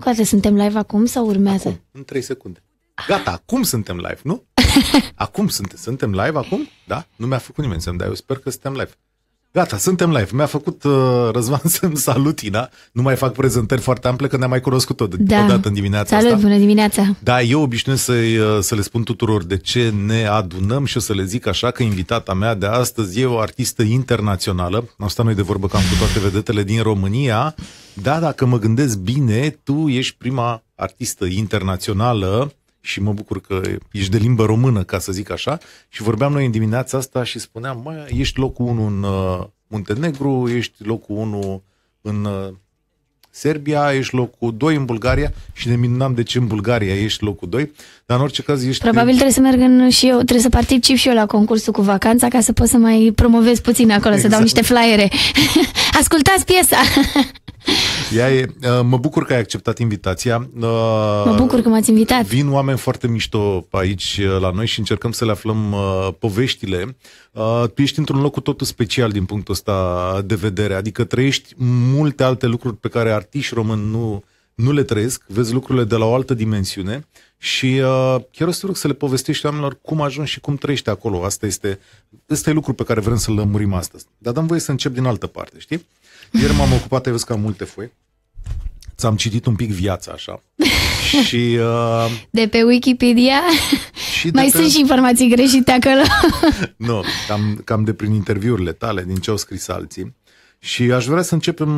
Coate, suntem live acum sau urmează? Acum, în 3 secunde. Gata, acum suntem live, nu? Acum suntem, suntem live acum? Da? Nu mi-a făcut nimeni semn, dar eu sper că suntem live. Gata, suntem live. Mi-a făcut uh, Răzvan să-mi ina. Nu mai fac prezentări foarte ample, că ne-am mai cunoscut o, da. odată în dimineața Salut, asta. bună dimineața! Da, eu obișnuiesc să, uh, să le spun tuturor de ce ne adunăm și o să le zic așa că invitata mea de astăzi e o artistă internațională. Am stat noi de vorbă cam cu toate vedetele din România. Da, dacă mă gândesc bine, tu ești prima artistă internațională și mă bucur că ești de limbă română, ca să zic așa, și vorbeam noi în dimineața asta și spuneam, mă, ești locul 1 în uh, Muntenegru, ești locul 1 în uh, Serbia, ești locul 2 în Bulgaria și ne minunam de ce în Bulgaria ești locul 2, dar în orice caz ești... Probabil trebuie să merg în, și eu, trebuie să particip și eu la concursul cu vacanța ca să pot să mai promovez puțin acolo, exact. să dau exact. niște flyere. Ascultați piesa! Ea e, uh, mă bucur că ai acceptat invitația. Uh, mă bucur că m-ați invitat. Vin oameni foarte mișto aici uh, la noi și încercăm să le aflăm poveștile. Tu ești într-un loc cu totul special din punctul ăsta de vedere, adică trăiești multe alte lucruri pe care artiști români nu, nu le trăiesc, vezi lucrurile de la o altă dimensiune și uh, chiar o să rog să le povestești oamenilor cum ajungi și cum trăiești acolo. Asta este, asta e lucru pe care vrem să-l lămurim astăzi. Dar dăm voie să încep din altă parte, știi? Ieri m-am ocupat, ai văzut că am multe foi. Ți-am citit un pic viața, așa. și... Uh... De pe Wikipedia? Și Mai sunt și informații greșite acolo. nu, cam, cam de prin interviurile tale, din ce au scris alții. Și aș vrea să începem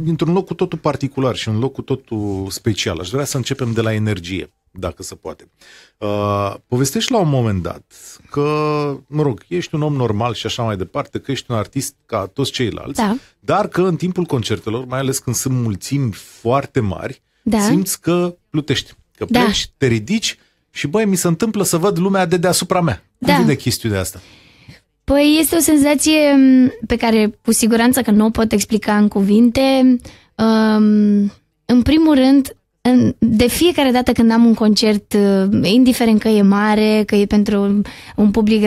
dintr-un loc cu totul particular și un loc cu totul special. Aș vrea să începem de la energie dacă se poate. Uh, povestești la un moment dat că, mă rog, ești un om normal și așa mai departe, că ești un artist ca toți ceilalți, da. dar că în timpul concertelor, mai ales când sunt mulțimi foarte mari, da. simți că plutești, că da. te ridici și, băi, mi se întâmplă să văd lumea de deasupra mea. Da. Cum vine chestiunea asta? Păi este o senzație pe care, cu siguranță că nu o pot explica în cuvinte. Um, în primul rând, de fiecare dată când am un concert, uh, indiferent că e mare, că e pentru un public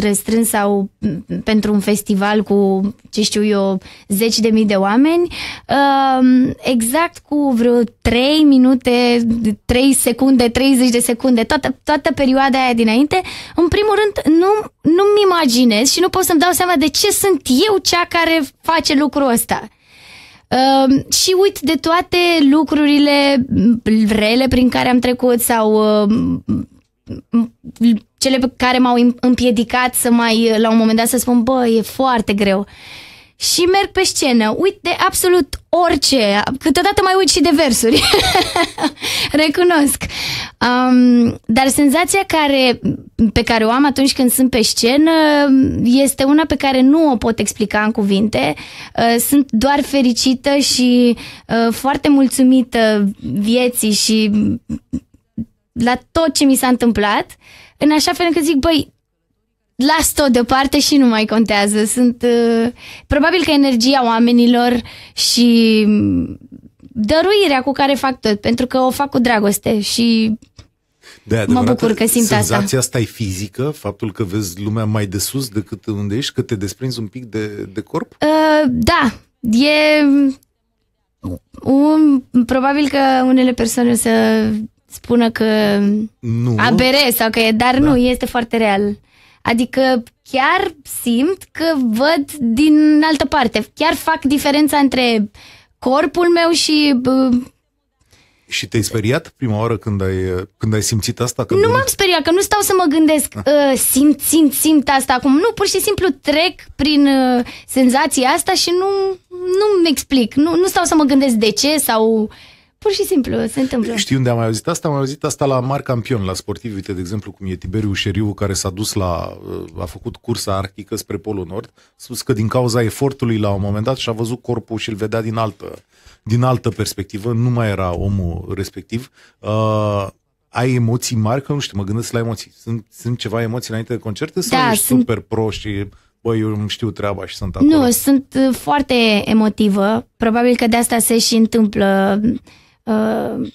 restrâns sau mm, pentru un festival cu, ce știu eu, zeci de mii de oameni, uh, exact cu vreo 3 minute, 3 secunde, 30 de secunde, toată, toată perioada aia dinainte, în primul rând nu, nu-mi imaginez și nu pot să-mi dau seama de ce sunt eu cea care face lucrul ăsta. Ehm, și uit de toate lucrurile rele prin care am trecut sau ehm, cele pe care m-au împiedicat să mai, la un moment dat, să spun, bă, e foarte greu. Uh, și merg pe scenă, uit de absolut orice, câteodată mai uit și de versuri, recunosc. Um, dar senzația care, pe care o am atunci când sunt pe scenă este una pe care nu o pot explica în cuvinte. Uh, sunt doar fericită și uh, foarte mulțumită vieții și la tot ce mi s-a întâmplat, în așa fel încât zic, băi, las tot deoparte și nu mai contează. Sunt uh, probabil că energia oamenilor și dăruirea cu care fac tot, pentru că o fac cu dragoste și de mă bucur că simt senzația asta. Senzația asta e fizică, faptul că vezi lumea mai de sus decât unde ești, că te desprinzi un pic de, de corp? Uh, da, e... Um, probabil că unele persoane să spună că nu. abere sau că e, dar da. nu, este foarte real. Adică chiar simt că văd din altă parte. Chiar fac diferența între corpul meu și... Și te-ai speriat prima oară când ai, când ai simțit asta? Că nu m-am speriat, că nu stau să mă gândesc Ah. Ă, simt, simt, simt asta acum. Nu, pur și simplu trec prin ă, senzația asta și nu, nu-mi explic. Nu, nu stau să mă gândesc de ce sau... Uh, Pur și simplu, se întâmplă. Știi unde am mai auzit asta? Am auzit asta la mari campion, la sportivi. Uite, de exemplu, cum e Tiberiu Șeriu, care s-a dus la... Uh, a făcut cursa arctică spre Polul Nord. Spus că din cauza efortului la un moment dat și-a văzut corpul și îl vedea din altă, din altă perspectivă. Nu mai era omul respectiv. Uh, ai emoții mari? Că nu știu, mă gândesc la emoții. Sunt, sunt ceva emoții înainte de concerte? Sau da, ești sunt... super pro și băi, eu nu știu treaba și sunt acolo? Nu, sunt uh, foarte emotivă. Probabil că de asta se și întâmplă Uh,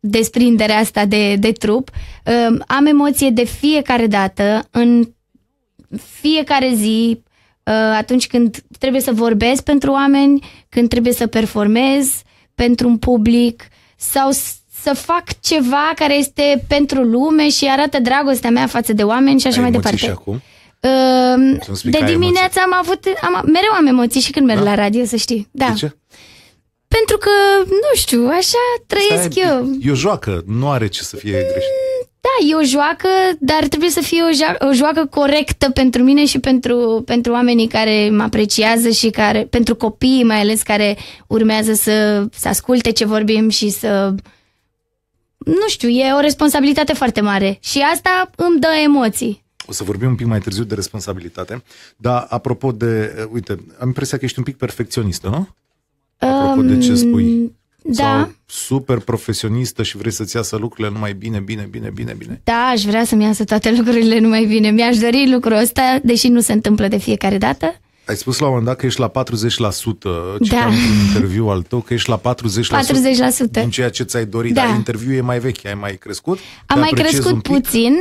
desprinderea asta de, de trup. Uh, am emoție de fiecare dată, în fiecare zi, uh, atunci când trebuie să vorbesc pentru oameni, când trebuie să performez pentru un public sau să fac ceva care este pentru lume și arată dragostea mea față de oameni și așa Ai mai departe. Și acum? Uh, de dimineața am avut, am, mereu am emoții și când merg da? la radio, să știi. Da. De ce? Pentru că, nu știu, așa trăiesc Stai, eu. E o joacă, nu are ce să fie mm, greșit. Da, e o joacă, dar trebuie să fie o, jo- o joacă corectă pentru mine și pentru, pentru oamenii care mă apreciază și care, pentru copiii mai ales care urmează să, să asculte ce vorbim și să nu știu, e o responsabilitate foarte mare și asta îmi dă emoții. O să vorbim un pic mai târziu de responsabilitate, dar apropo de, uite, am impresia că ești un pic perfecționistă, nu? Apropo um, de ce spui. Da. Sau super profesionistă și vrei să-ți iasă lucrurile numai bine, bine, bine, bine, bine. Da, aș vrea să-mi iasă toate lucrurile numai bine. Mi-aș dori lucrul ăsta, deși nu se întâmplă de fiecare dată. Ai spus la un moment dat că ești la 40%, da. un interviu al tău, că ești la 40%, 40%. din ceea ce ți-ai dorit, da. dar interviul e mai vechi, ai mai crescut? Am mai crescut puțin,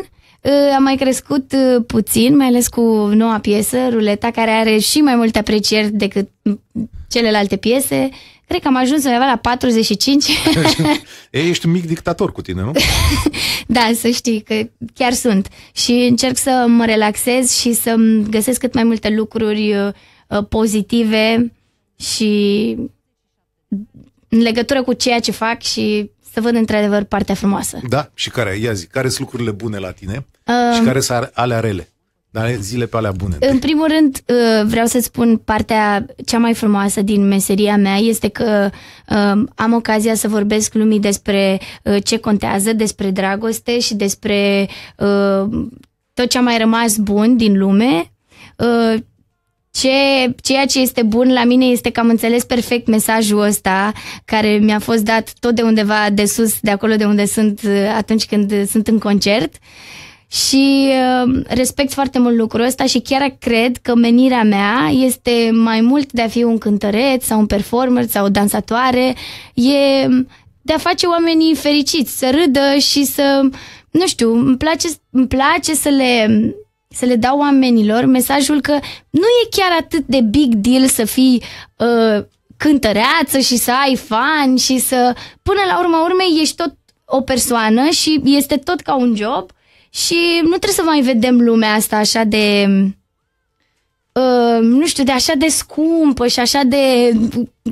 am mai crescut puțin, mai ales cu noua piesă, Ruleta, care are și mai multe aprecieri decât celelalte piese. Cred că am ajuns undeva la 45. Ei, Ești un mic dictator cu tine, nu? da, să știi că chiar sunt. Și încerc să mă relaxez și să găsesc cât mai multe lucruri uh, uh, pozitive și în legătură cu ceea ce fac și să văd într-adevăr partea frumoasă. Da, și care, ia zi, care sunt lucrurile bune la tine uh, și care sunt alea rele? Dar zile pe alea bune. În primul rând, uh, vreau să spun partea cea mai frumoasă din meseria mea este că um, am ocazia să vorbesc lumii despre uh, ce contează, despre dragoste și despre uh, tot ce a mai rămas bun din lume. Ce, ceea ce este bun la mine este că am înțeles perfect mesajul ăsta care mi-a fost dat tot de undeva de sus, de acolo de unde sunt atunci când sunt în concert. Uh, și uh, respect foarte mult lucrul ăsta și chiar cred că menirea mea este mai mult de a fi un cântăreț sau un performer sau o dansatoare, e de a face oamenii fericiți, să râdă și să, nu știu, îmi place, îmi place să le să le dau oamenilor mesajul că nu e chiar atât de big deal să fii uh, cântăreață și să ai fan și să... Până la urma urmei ești tot o persoană și este tot ca un job uh, și nu trebuie să mai vedem lumea asta așa de... Uh, nu știu, de așa de scumpă și așa de...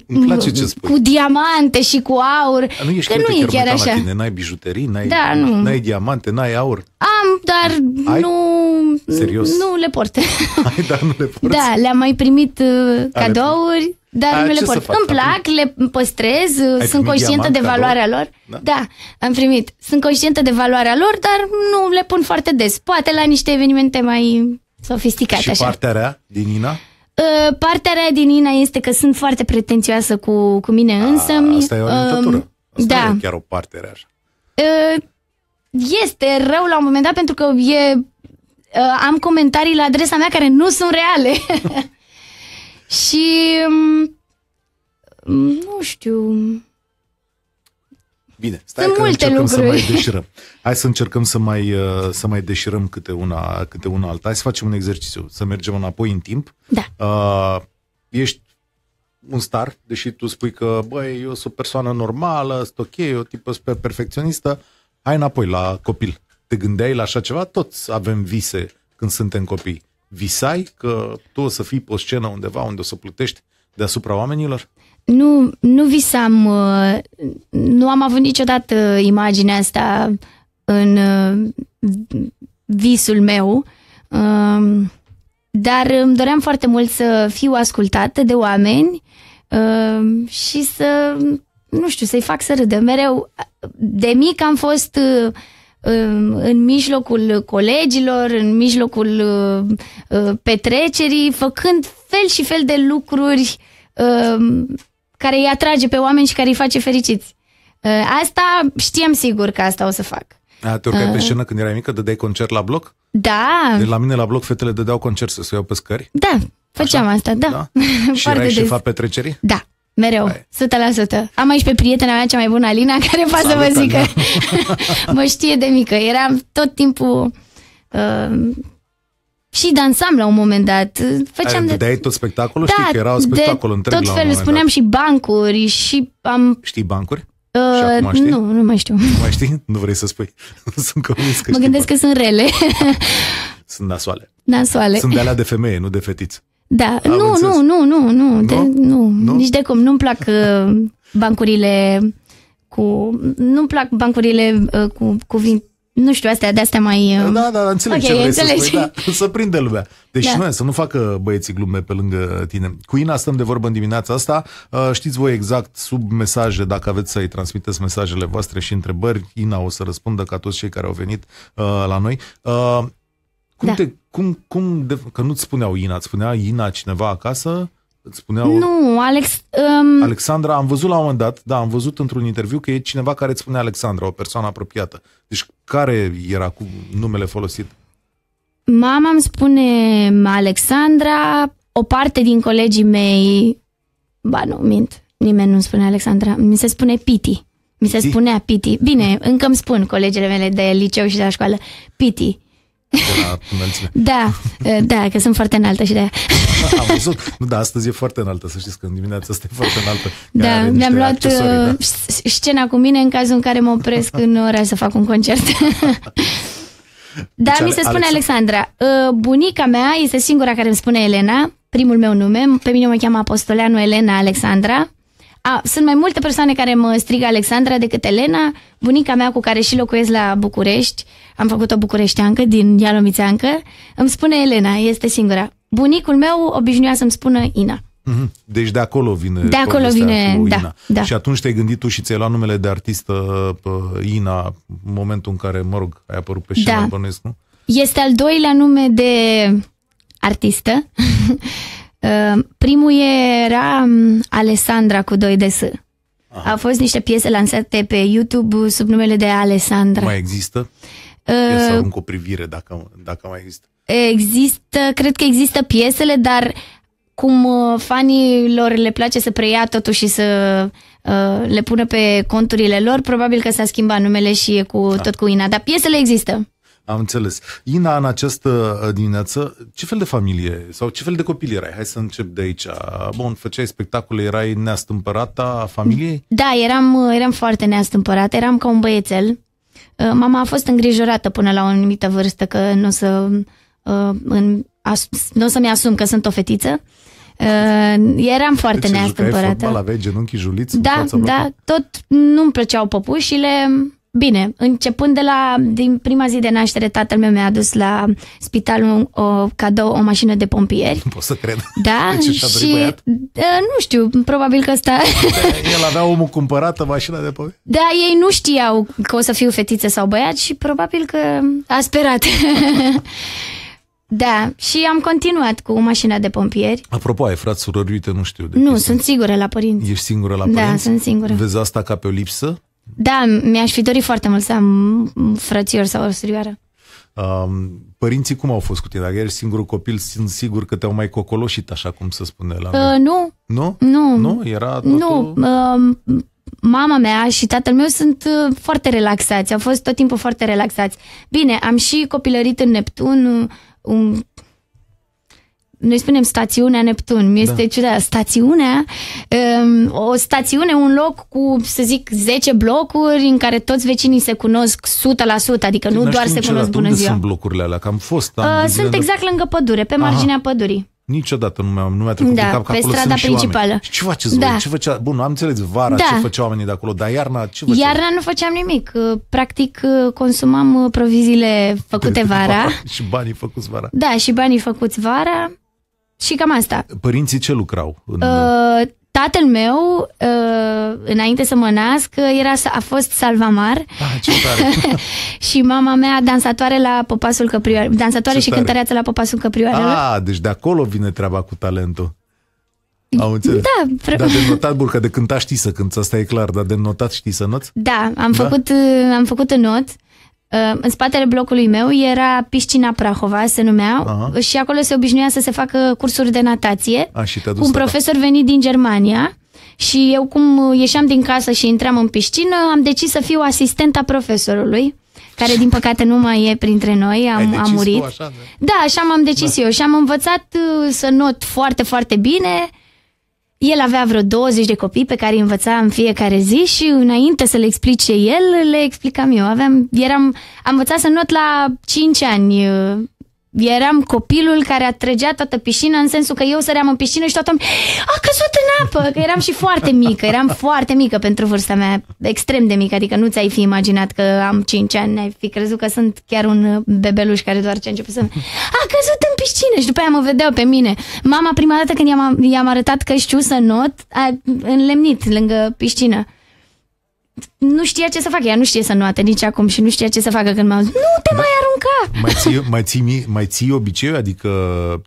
Îmi place ce spui. Cu diamante și cu aur. A, nu ești că nu e chiar așa. Tine. N-ai bijuterii, n-ai, da, nu. n-ai diamante, n-ai aur. Am, dar Ai? nu... Serios? Nu le port. Ai, dar nu le port. Da, le-am mai primit uh, cadouri. Dar nu le port. Îmi plac, le păstrez, Ai sunt conștientă de valoarea lor. Da? da, am primit. Sunt conștientă de valoarea lor, dar nu le pun foarte des. Poate la niște evenimente mai sofisticate. Și așa. partea rea din Nina? Ă, partea rea din Nina este că sunt foarte pretențioasă cu, cu mine însă. Asta e o Asta da. e chiar o parte rea așa. Ă, este rău la un moment dat pentru că e, ă, am comentarii la adresa mea care nu sunt reale. Și mm, mm, nu știu. Bine, stai Sunt că multe încercăm lucruri. să mai deșirăm. Hai să încercăm să mai, uh, să mai deșirăm câte una, câte una alta. Hai să facem un exercițiu, să mergem înapoi în timp. Da. Uh, ești un star, deși tu spui că, băi, eu sunt o persoană normală, sunt ok, eu tipă super perfecționistă, hai înapoi la copil. Te gândeai la așa ceva? Toți avem vise când suntem copii visai că tu o să fii pe scenă undeva unde o să plutești deasupra oamenilor? Nu, nu visam, uh, nu am avut niciodată imaginea asta în uh, visul meu, um, dar îmi doream foarte mult să fiu ascultată de oameni um, și să, nu știu, să-i fac să râdă. Mereu, de mic am fost uh, în mijlocul colegilor, în mijlocul uh, uh, petrecerii, făcând fel și fel de lucruri uh, care îi atrage pe oameni și care îi face fericiți. Asta știam sigur că asta o să fac. A, te urcai pe scenă când erai mică, dădeai concert la bloc? Da. De la mine la bloc fetele dădeau concert să se iau pe scări? Da, făceam Așa? asta, da. da? și erai șefa petrecerii? Da. Mereu, Hai. 100%. Am aici pe prietena mea cea mai bună, Alina, care poate să vă zică. mă știe de mică. Eram tot timpul... Uh, și dansam la un moment dat. Făceam Ai, de... tot spectacolul? Da, Știi că era un spectacol de întreg tot felul spuneam dat. și bancuri și am... Știi bancuri? Uh, știi? Nu, nu mai știu. Nu mai știi? Nu vrei să spui. sunt convins că Mă gândesc bani. că sunt rele. sunt nasoale. Nasoale. Sunt de alea de femeie, nu de fetiți. Da, nu, nu, nu, nu, nu, nu? De, nu, nu, nici de cum. Nu-mi plac uh, bancurile cu... Nu-mi plac bancurile uh, cu cuvinte nu știu, astea, de-astea mai... Uh, da, Da, da, înțeleg okay, ce vrei înțeleg. să spui, da, să prinde lumea. Deci da. noi, să nu facă băieții glume pe lângă tine. Cu Ina stăm de vorbă în dimineața asta. Știți voi exact sub mesaje, dacă aveți să-i transmiteți mesajele voastre și întrebări, Ina o să răspundă ca toți cei care au venit la noi. Cum, da. te, cum, cum de, că nu-ți spuneau Ina, îți spunea Ina cineva acasă? Îți spuneau... Nu, Alex... Um... Alexandra, am văzut la un moment dat, da, am văzut într-un interviu că e cineva care îți spune Alexandra, o persoană apropiată. Deci care era cu numele folosit? Mama îmi spune Alexandra, o parte din colegii mei, ba nu, mint, nimeni nu spune Alexandra, mi se spune Piti. Mi se Piti? spunea Piti. Bine, încă îmi spun colegele mele de liceu și de la școală. Piti. da, eh, da, că sunt foarte înaltă și de Am văzut. Nu, da, astăzi e foarte înaltă, să știți că în dimineața asta e foarte înaltă. Da, mi-am luat eh, da. scena cu mine în cazul în care mă opresc în ora să fac un concert. Da, deci, mi se spune Alexandra. Alexandra. Eh, bunica mea este singura care îmi spune Elena, primul meu nume. Pe mine mă cheamă Apostoleanu Elena Alexandra. A, sunt mai multe persoane care mă strigă Alexandra decât Elena, bunica mea cu care și locuiesc la București, am făcut o bucureșteancă din Ialomițeancă, îmi spune Elena, este singura. Bunicul meu obișnuia să-mi spună Ina. Mhm. Deci de acolo vine De acolo vine, da, Ina. da. Și atunci te-ai gândit tu și ți-ai luat numele de artistă uh, Ina, în momentul în care, mă rog, ai apărut pe scenă, da. nu? Este al doilea nume de artistă. Ehm, primul era mm, Alessandra cu 2 de S. Aha. Au fost niște piese lansate pe YouTube sub numele de Alessandra. Mai există? Eu să arunc o privire dacă, dacă mai există. Există, cred că există piesele, dar cum uh, fanilor le place să preia totul și să uh, le pună pe conturile lor, probabil că s-a schimbat numele și e cu, da. tot cu Ina, dar piesele există. Am înțeles. Ina, în această uh, dimineață, ce fel de familie sau ce fel de copil erai? Hai să încep de aici. Uh, bun, făceai spectacole, erai neastâmpărata a familiei? Da, eram, uh, eram foarte neastâmpărată, eram ca un băiețel. Mama a fost îngrijorată până la o anumită vârstă că nu o să, în, as, nu o să-mi asum că sunt o fetiță. Uh, eram foarte deci, neastâmpărată. genunchii juliți Da, da, tot nu-mi plăceau păpușile, Bine, începând de la din prima zi de naștere, tatăl meu mi-a adus la spital un, o cadou, o mașină de pompieri. Nu pot să cred. Da, și băiat? nu știu, probabil că asta... El avea omul cumpărată mașina de pompieri? Da, ei nu știau că o să fiu fetiță sau băiat și probabil că a sperat. Da, și am continuat cu mașina de pompieri. Apropo, ai frat, surori, uite, nu știu. De nu, sunt singură la părinți. Ești singură la da, părinți? Da, sunt singură. Vezi asta ca pe o lipsă? Da, mi-aș fi dorit foarte mult să am frățior sau o surioară. Um, părinții cum au fost cu tine? Dacă ești singurul copil, sunt sigur că te-au mai cocoloșit, așa cum se spune la uh, Nu. Nu? Nu. Nu? Era totul... Nu. Um, uh, mama mea și tatăl meu sunt uh, foarte relaxați. Au fost tot timpul foarte relaxați. Bine, am și copilărit în Neptun, uh, un, noi spunem stațiunea Neptun. Mi este da. ciudat. Stațiunea, um, o stațiune, un loc cu, să zic, 10 blocuri în care toți vecinii se cunosc 100%, adică nu doar se cunosc bună unde ziua. sunt blocurile alea? Că am fost. Am uh, sunt exact lângă pădure, pe Aha. marginea pădurii. Niciodată nu mi-a, nu mi-a trecut da, cap că pe acolo strada sunt principală. Și, și ce faceți da. voi? Ce făcea? Bun, am înțeles vara da. ce făceau oamenii de acolo, dar iarna ce făceau? Iarna nu făceam nimic. Uh, practic uh, consumam uh, proviziile făcute da, vara. și banii făcuți vara. Da, și banii făcuți vara. Și cam asta. Părinții ce lucrau? În... Uh, tatăl meu, uh, înainte să mă nasc, era, a fost salvamar. Ah, și mama mea, dansatoare la Popasul Căprioare. Dansatoare ce și cântăreață la Popasul Căprioare. Ah, deci de acolo vine treaba cu talentul. Am da, înțeles. Da, pre... Dar de notat burcă, de cânta știi să cânti, asta e clar, dar de notat știi să noți? Da, am, da? Făcut, uh, am făcut în not. Uh, în spatele blocului meu era piscina Prahova, se numea, Aha. și acolo se obișnuia să se facă cursuri de natație A, și cu un profesor venit din Germania. Și eu cum ieșeam din casă și intram în piscină, am decis să fiu asistenta profesorului care din păcate nu mai e printre noi, am, am murit. așa, da, așa m-am decis da. eu și am învățat uh, să not foarte, foarte bine el avea vreo 20 de copii pe care îi învăța în fiecare zi și înainte să le explice el, le explicam eu. Aveam, eram, am învățat să not la 5 ani uh, eram copilul care atrăgea toată piscina în sensul că eu săream în piscină și toată a căzut în apă, că eram și foarte mică, eram foarte mică pentru vârsta mea, extrem de mică, adică nu ți-ai fi imaginat că am 5 ani, ai fi crezut că sunt chiar un bebeluș care doar ce a început să a căzut în piscină și după aia mă vedeau pe mine. Mama prima dată când i-am, i-am arătat că știu să not, a înlemnit lângă piscină nu știa ce să facă. Ea nu știe să nuate nici acum și nu știa ce să facă când m-au zis, nu te mai arunca! Mai ții, mai ții, mai ții obiceiul? Adică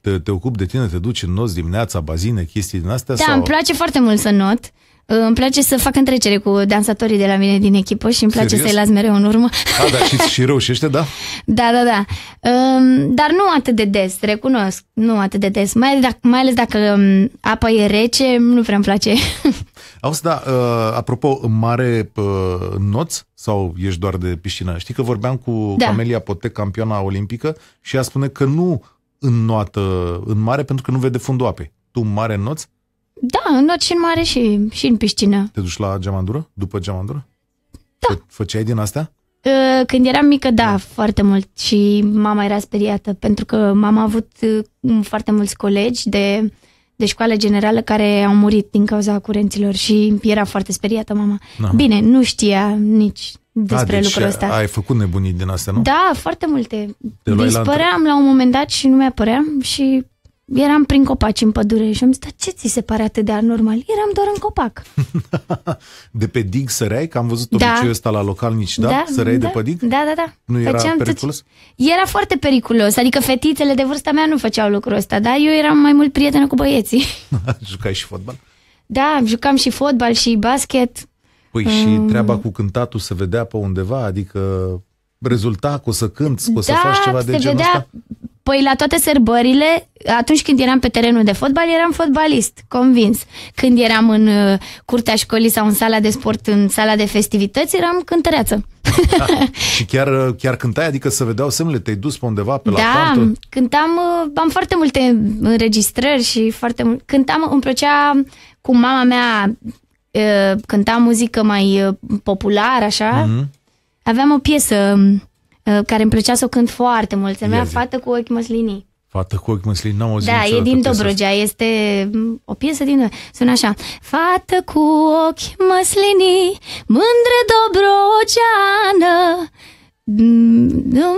te, te ocupi de tine, te duci în nos dimineața, bazine, chestii din astea? Da, sau? îmi place foarte mult să not. Uh, îmi place să fac întrecere cu dansatorii de la mine din echipă și îmi place să-i las mereu în urmă. A, da, și, și reușește, da? da, da, da. Um, dar nu atât de des, recunosc, nu atât de des. Mai, dacă, mai ales dacă apa e rece, nu prea îmi place. Auzi, da, uh, apropo, în mare uh, noț sau ești doar de piscină? Știi că vorbeam cu da. Camelia Potec, campioana olimpică, și ea spune că nu în noată în mare pentru că nu vede fundul apei. Tu în mare noți? Da, în și în mare și, și în piscină. Te duci la geamandură? După geamandură? Da. făceai din astea? Ă, când eram mică, da, da, foarte mult și mama era speriată pentru că mama a avut ă, foarte mulți colegi de, de școală generală care au murit din cauza curenților și era foarte speriată mama. Aha. Bine, nu știa nici despre da, deci lucrul ăsta. ai făcut nebunii din astea, nu? Da, foarte multe. Dispăream la, la un moment dat și nu mi-apăream și eram prin copaci în pădure și am zis, dar ce ți se pare atât de anormal? Eram doar în copac. de pe dig săreai? Că am văzut da. obiceiul ăsta la localnici, da? da săreai da, de pe dig? Da, da, da. Nu era Făceam periculos? Tot... Era foarte periculos, adică fetițele de vârsta mea nu făceau lucrul ăsta, dar eu eram mai mult prietenă cu băieții. Jucai și fotbal? Da, jucam și fotbal și basket. Păi um... și treaba cu cântatul se vedea pe undeva? Adică rezulta că o să cânti, că o da, să faci ceva de genul vedea... ăsta? Păi la toate sărbările, atunci când eram pe terenul de fotbal, eram fotbalist, convins. Când eram în uh, curtea școlii sau în sala de sport, în sala de festivități, eram cântăreață. Da. și chiar, uh, chiar cântai, adică să vedeau semnele, te-ai dus pe undeva pe la Da, cântam, cântam, uh, am foarte multe înregistrări și foarte mult. Cântam, îmi plăcea cu mama mea, uh, cântam muzică mai populară, așa. Mm-hmm. Aveam o piesă um, Uh, care îmi plăcea să o cânt foarte mult. Se numea Fată cu ochi măslinii. Fată cu ochi măslini, n-am auzit Da, e din Dobrogea, este o piesă din... Sună așa. Fată cu ochi măslinii, mândră dobrogeană, Dumnezeu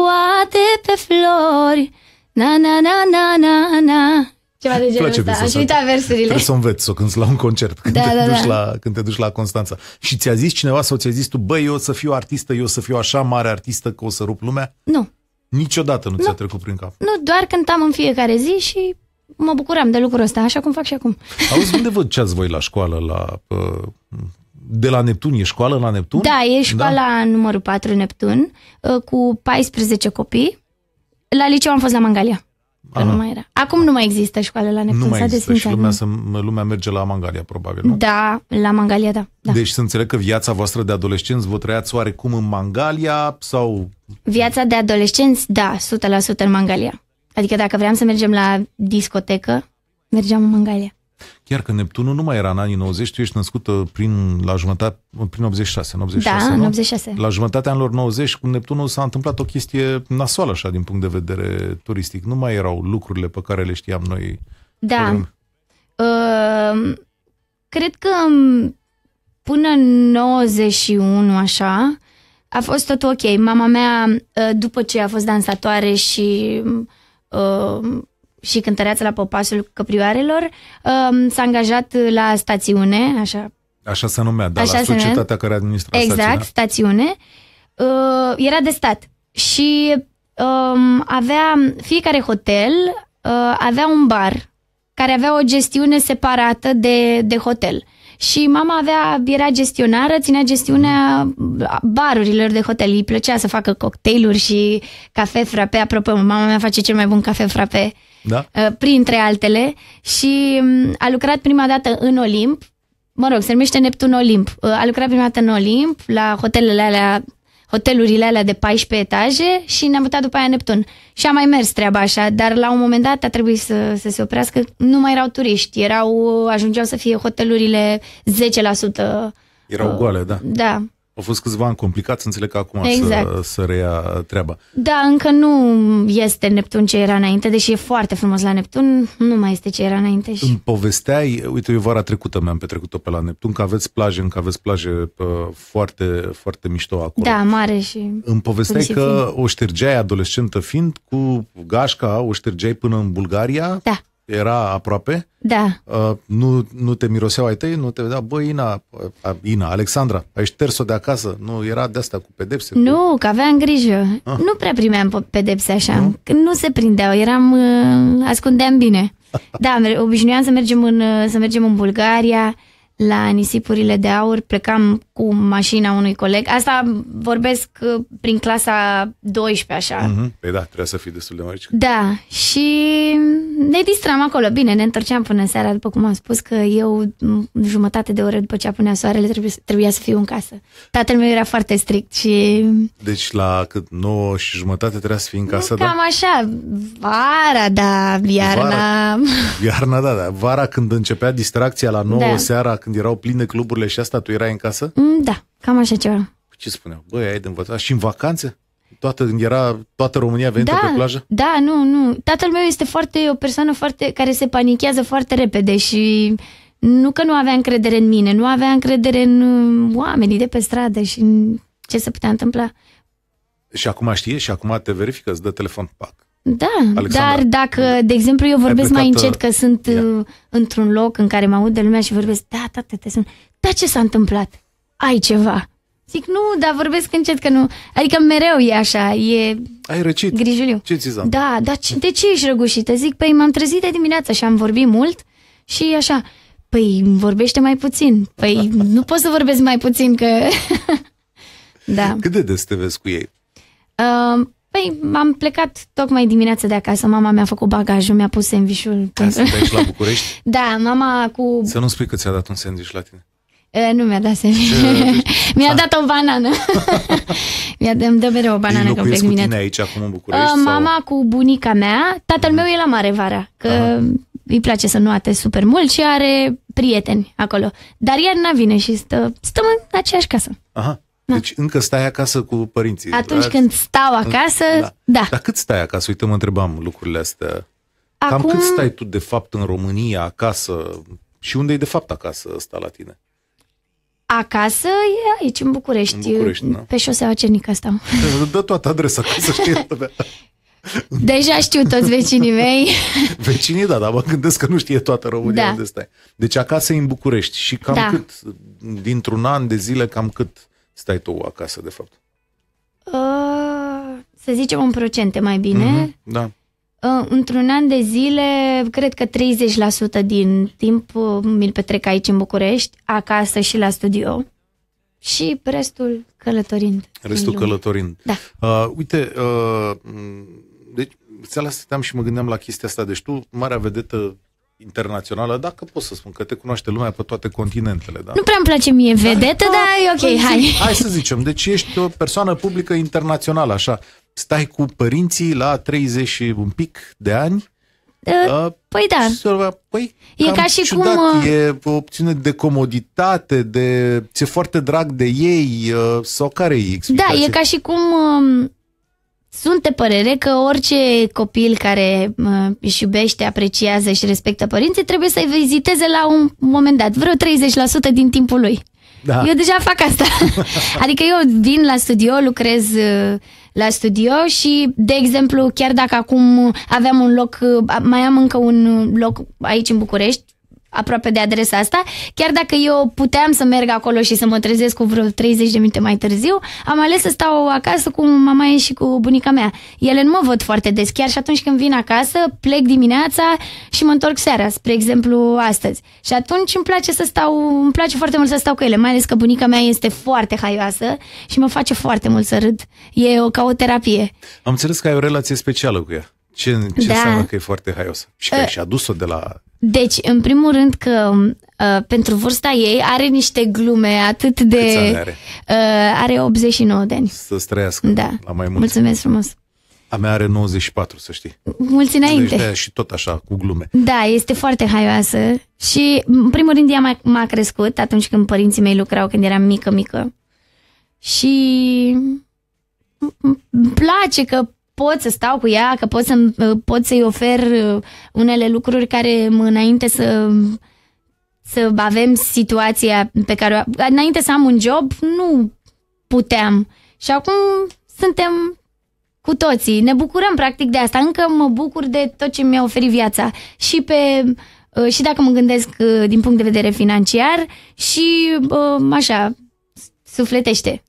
roate pe flori, na na na na na na ceva de genul ăsta. Aș uita versurile. Trebuie să înveți o când la un concert, când, da, te da, da. duci da. La, când te duci la Constanța. Și ți-a zis cineva sau ți-a zis tu, băi, eu o să fiu artistă, eu o să fiu așa mare artistă că o să rup lumea? Nu. Niciodată nu, nu. ți-a trecut prin cap? Nu, doar cântam în fiecare zi și mă bucuram de lucrul ăsta, așa cum fac și acum. Auzi, unde vă duceați voi la școală, la... Uh, de la Neptun, e școală la Neptun? Da, e școala da? numărul 4 Neptun, uh, cu 14 copii. La liceu am fost la Mangalia. Aha. nu mai era. Acum nu mai există școală la Neptun, nu mai există și lumea, să, lumea merge la Mangalia, probabil, nu? Da, la Mangalia, da, da. Deci să înțeleg că viața voastră de adolescenți vă trăiați oarecum în Mangalia sau... Viața de adolescenți, da, 100% în Mangalia. Adică dacă vreau să mergem la discotecă, mergeam în Mangalia chiar că Neptunul nu mai era în anii 90, tu ești născută prin, la jumătate, prin 86, în 86, da, nu? în 86. La jumătatea anilor 90, cu Neptunul s-a întâmplat o chestie nasoală, așa, din punct de vedere turistic. Nu mai erau lucrurile pe care le știam noi. Da. Uh, cred că până în 91, așa, a fost tot ok. Mama mea, eh, după ce a fost dansatoare și uh, și cântăreață la popasul căprioarelor, um, s-a angajat la stațiune, așa... Așa se numea, dar așa la societatea care administra exact, stațiunea. stațiune. Uh, era de stat și um, avea, fiecare hotel uh, avea un bar care avea o gestiune separată de, de hotel. Și mama avea, era gestionară, ținea gestiunea barurilor de hotel. Îi plăcea să facă cocktailuri și cafe frape. Apropo, mama mea face cel mai bun cafe frape da. Uh, printre altele, și um, a lucrat prima dată în Olimp, mă rog, se numește Neptun Olimp, uh, a lucrat prima dată în Olimp, la hotelele alea hotelurile alea de 14 etaje și ne-am mutat după aia Neptun. Și a mai mers treaba așa, dar la un moment dat a trebuit să, să se oprească. Nu mai erau turiști, erau, ajungeau să fie hotelurile 10% erau uh, goale, da. Da, au fost câțiva ani complicați, înțeleg că acum exact. să, să reia treaba. Da, încă nu este Neptun ce era înainte, deși e foarte frumos la Neptun, nu mai este ce era înainte. Și... Îmi povesteai, uite, eu vara trecută mi-am petrecut-o pe la Neptun, că aveți plaje, încă aveți plaje pă, foarte, foarte mișto acolo. Da, mare și... Îmi povesteai că fiind. o ștergeai adolescentă fiind, cu gașca o ștergeai până în Bulgaria. Da era aproape. Da. Uh, nu, nu te miroseau ai tăi, nu te vedea, Băi, Ina, uh, Ina, Alexandra, ai șters-o de acasă, nu era de asta cu pedepse? Nu, cu... că aveam grijă. Ah. Nu prea primeam pedepse așa, nu, nu se prindeau, eram, uh, ascundeam bine. da, obișnuiam să mergem în, uh, să mergem în Bulgaria, la nisipurile de aur, plecam cu mașina unui coleg. Asta vorbesc uh, prin clasa 12, așa. Mm-hmm. Păi da, trebuia să fii destul de mare. Da, și ne distram acolo. Bine, ne întorceam până seara, după cum am spus, că eu jumătate de oră după ce apunea soarele trebuia, trebuia să fiu în casă. Tatăl meu era foarte strict și... Deci la cât 9 și jumătate trebuia să fii în casă, da? Cam da? așa, vara, da, iarna... Vara, iarna, da, da. Vara când începea distracția la 9 da. seara, când erau pline cluburile și asta, tu erai în casă? Mm, da, cam așa ceva. Ce spuneau? Băi, ai de învățat și în vacanțe? Toată, era toată România venită da, pe plajă? Da, nu, nu. Tatăl meu este foarte o persoană foarte care se panichează foarte repede și nu că nu avea încredere în mine, nu avea încredere în mm, oamenii de pe stradă și în ce se putea întâmpla. Și acum știe și acum te verifică, îți dă telefon, pac da, Alexandra. dar dacă, de exemplu, eu vorbesc plecat, mai uh, încet că sunt ia. Uh, într-un loc în care mă de lumea și vorbesc, da, tată, te sunt, da, ce s-a întâmplat? Ai ceva? Zic, nu, dar vorbesc încet, că nu... Adică mereu e așa, e... Ai răcit? Grijuliu. Ce ți Da, dar de ce ești răgușită? Zic, păi m-am trezit de dimineață și am vorbit mult și așa, păi vorbește mai puțin. Păi nu pot să vorbesc mai puțin, că... da. Cât de des te vezi cu ei? Uh, Păi, am plecat tocmai dimineața de acasă. Mama mi-a făcut bagajul, mi-a pus sandvișul. Da, sunt aici la București? Da, mama cu... Să nu spui că ți-a dat un sandviș la tine. E, nu mi-a dat sandwich. Deci- mi-a ah. dat o banană. mi-a dat, de mereu o banană. Ei locuiesc cu tine aici acum în București? Uh, mama sau... cu bunica mea. Tatăl mm. meu e la mare vara, că Aha. îi place să nuate super mult și are prieteni acolo. Dar iarna vine și stă, stăm în aceeași casă. Aha. Da. Deci încă stai acasă cu părinții. Atunci când stau acasă, da. da. Dar cât stai acasă? Uite, mă întrebam lucrurile astea. Acum... Cam cât stai tu, de fapt, în România, acasă? Și unde e, de fapt, acasă ăsta la tine? Acasă e aici, în București. În București da. Pe șoseaua Cernică stau. Dă toată adresa, ca să știe toată. Deja știu toți vecinii mei. Vecinii, da, dar mă gândesc că nu știe toată România da. unde stai. Deci acasă e în București și cam da. cât, dintr-un an de zile, cam cât stai tu acasă, de fapt? Uh, să zicem un procente mai bine. Uh-huh, da. Uh, într-un an de zile, cred că 30% din timp uh, mi-l petrec aici în București, acasă și la studio. Și restul călătorind. Restul călătorind. Da. Uh, uite, uh, deci, ți-am și mă gândeam la chestia asta. Deci tu, marea vedetă internațională, dacă pot să spun că te cunoaște lumea pe toate continentele. Da? Nu prea îmi place mie da. vedetă, da, dar e ok, păi, hai. Hai să zicem, deci ești o persoană publică internațională, așa. Stai cu părinții la 30 și un pic de ani, da. Uh, păi da. Surva, păi, e ca și ciudat. cum... Uh, e o opțiune de comoditate, de ți-e foarte drag de ei, uh, sau care e explicația? Da, e ca și cum um, sunt de părere că orice copil care uh, își iubește, apreciază și respectă părinții trebuie să-i viziteze la un moment dat, vreo 30% din timpul lui. Da. Eu deja fac asta. adică eu vin la studio, lucrez uh, la studio și, de exemplu, chiar dacă acum aveam un loc, uh, mai am încă un loc aici în București, aproape de adresa asta, chiar dacă eu puteam să merg acolo și să mă trezesc cu vreo 30 de minute mai târziu, am ales să stau acasă cu mama ei și cu bunica mea. Ele nu mă văd foarte des, chiar și atunci când vin acasă, plec dimineața și mă întorc seara, spre exemplu astăzi. Și atunci îmi place să stau, îmi place foarte mult să stau cu ele, mai ales că bunica mea este foarte haioasă și mă face foarte mult să râd. E o, ca o terapie. Am înțeles că ai o relație specială cu ea. Ce, ce da. înseamnă că e foarte haios? Și că uh, ă, și-a dus-o de la... Deci, în primul rând că uh, pentru vârsta ei are niște glume atât de... are? Uh, are 89 de ani. Să-ți trăiască da. la mai mult. Mulțumesc frumos. A mea are 94, să știi. Mulți deci înainte. Deci și tot așa, cu glume. Da, este foarte haioasă și, în primul rând, ea m-a crescut atunci când părinții mei lucrau, când eram mică, mică. Și îmi place că pot să stau cu ea, că pot, să, uh, pot să-i ofer uh, unele lucruri care înainte să să avem situația pe care înainte să am un job nu puteam. Și acum suntem cu toții. Ne bucurăm practic de asta. Încă mă bucur de tot ce mi-a oferit viața. Și pe uh, și dacă mă gândesc din punct de vedere financiar și așa, sufletește.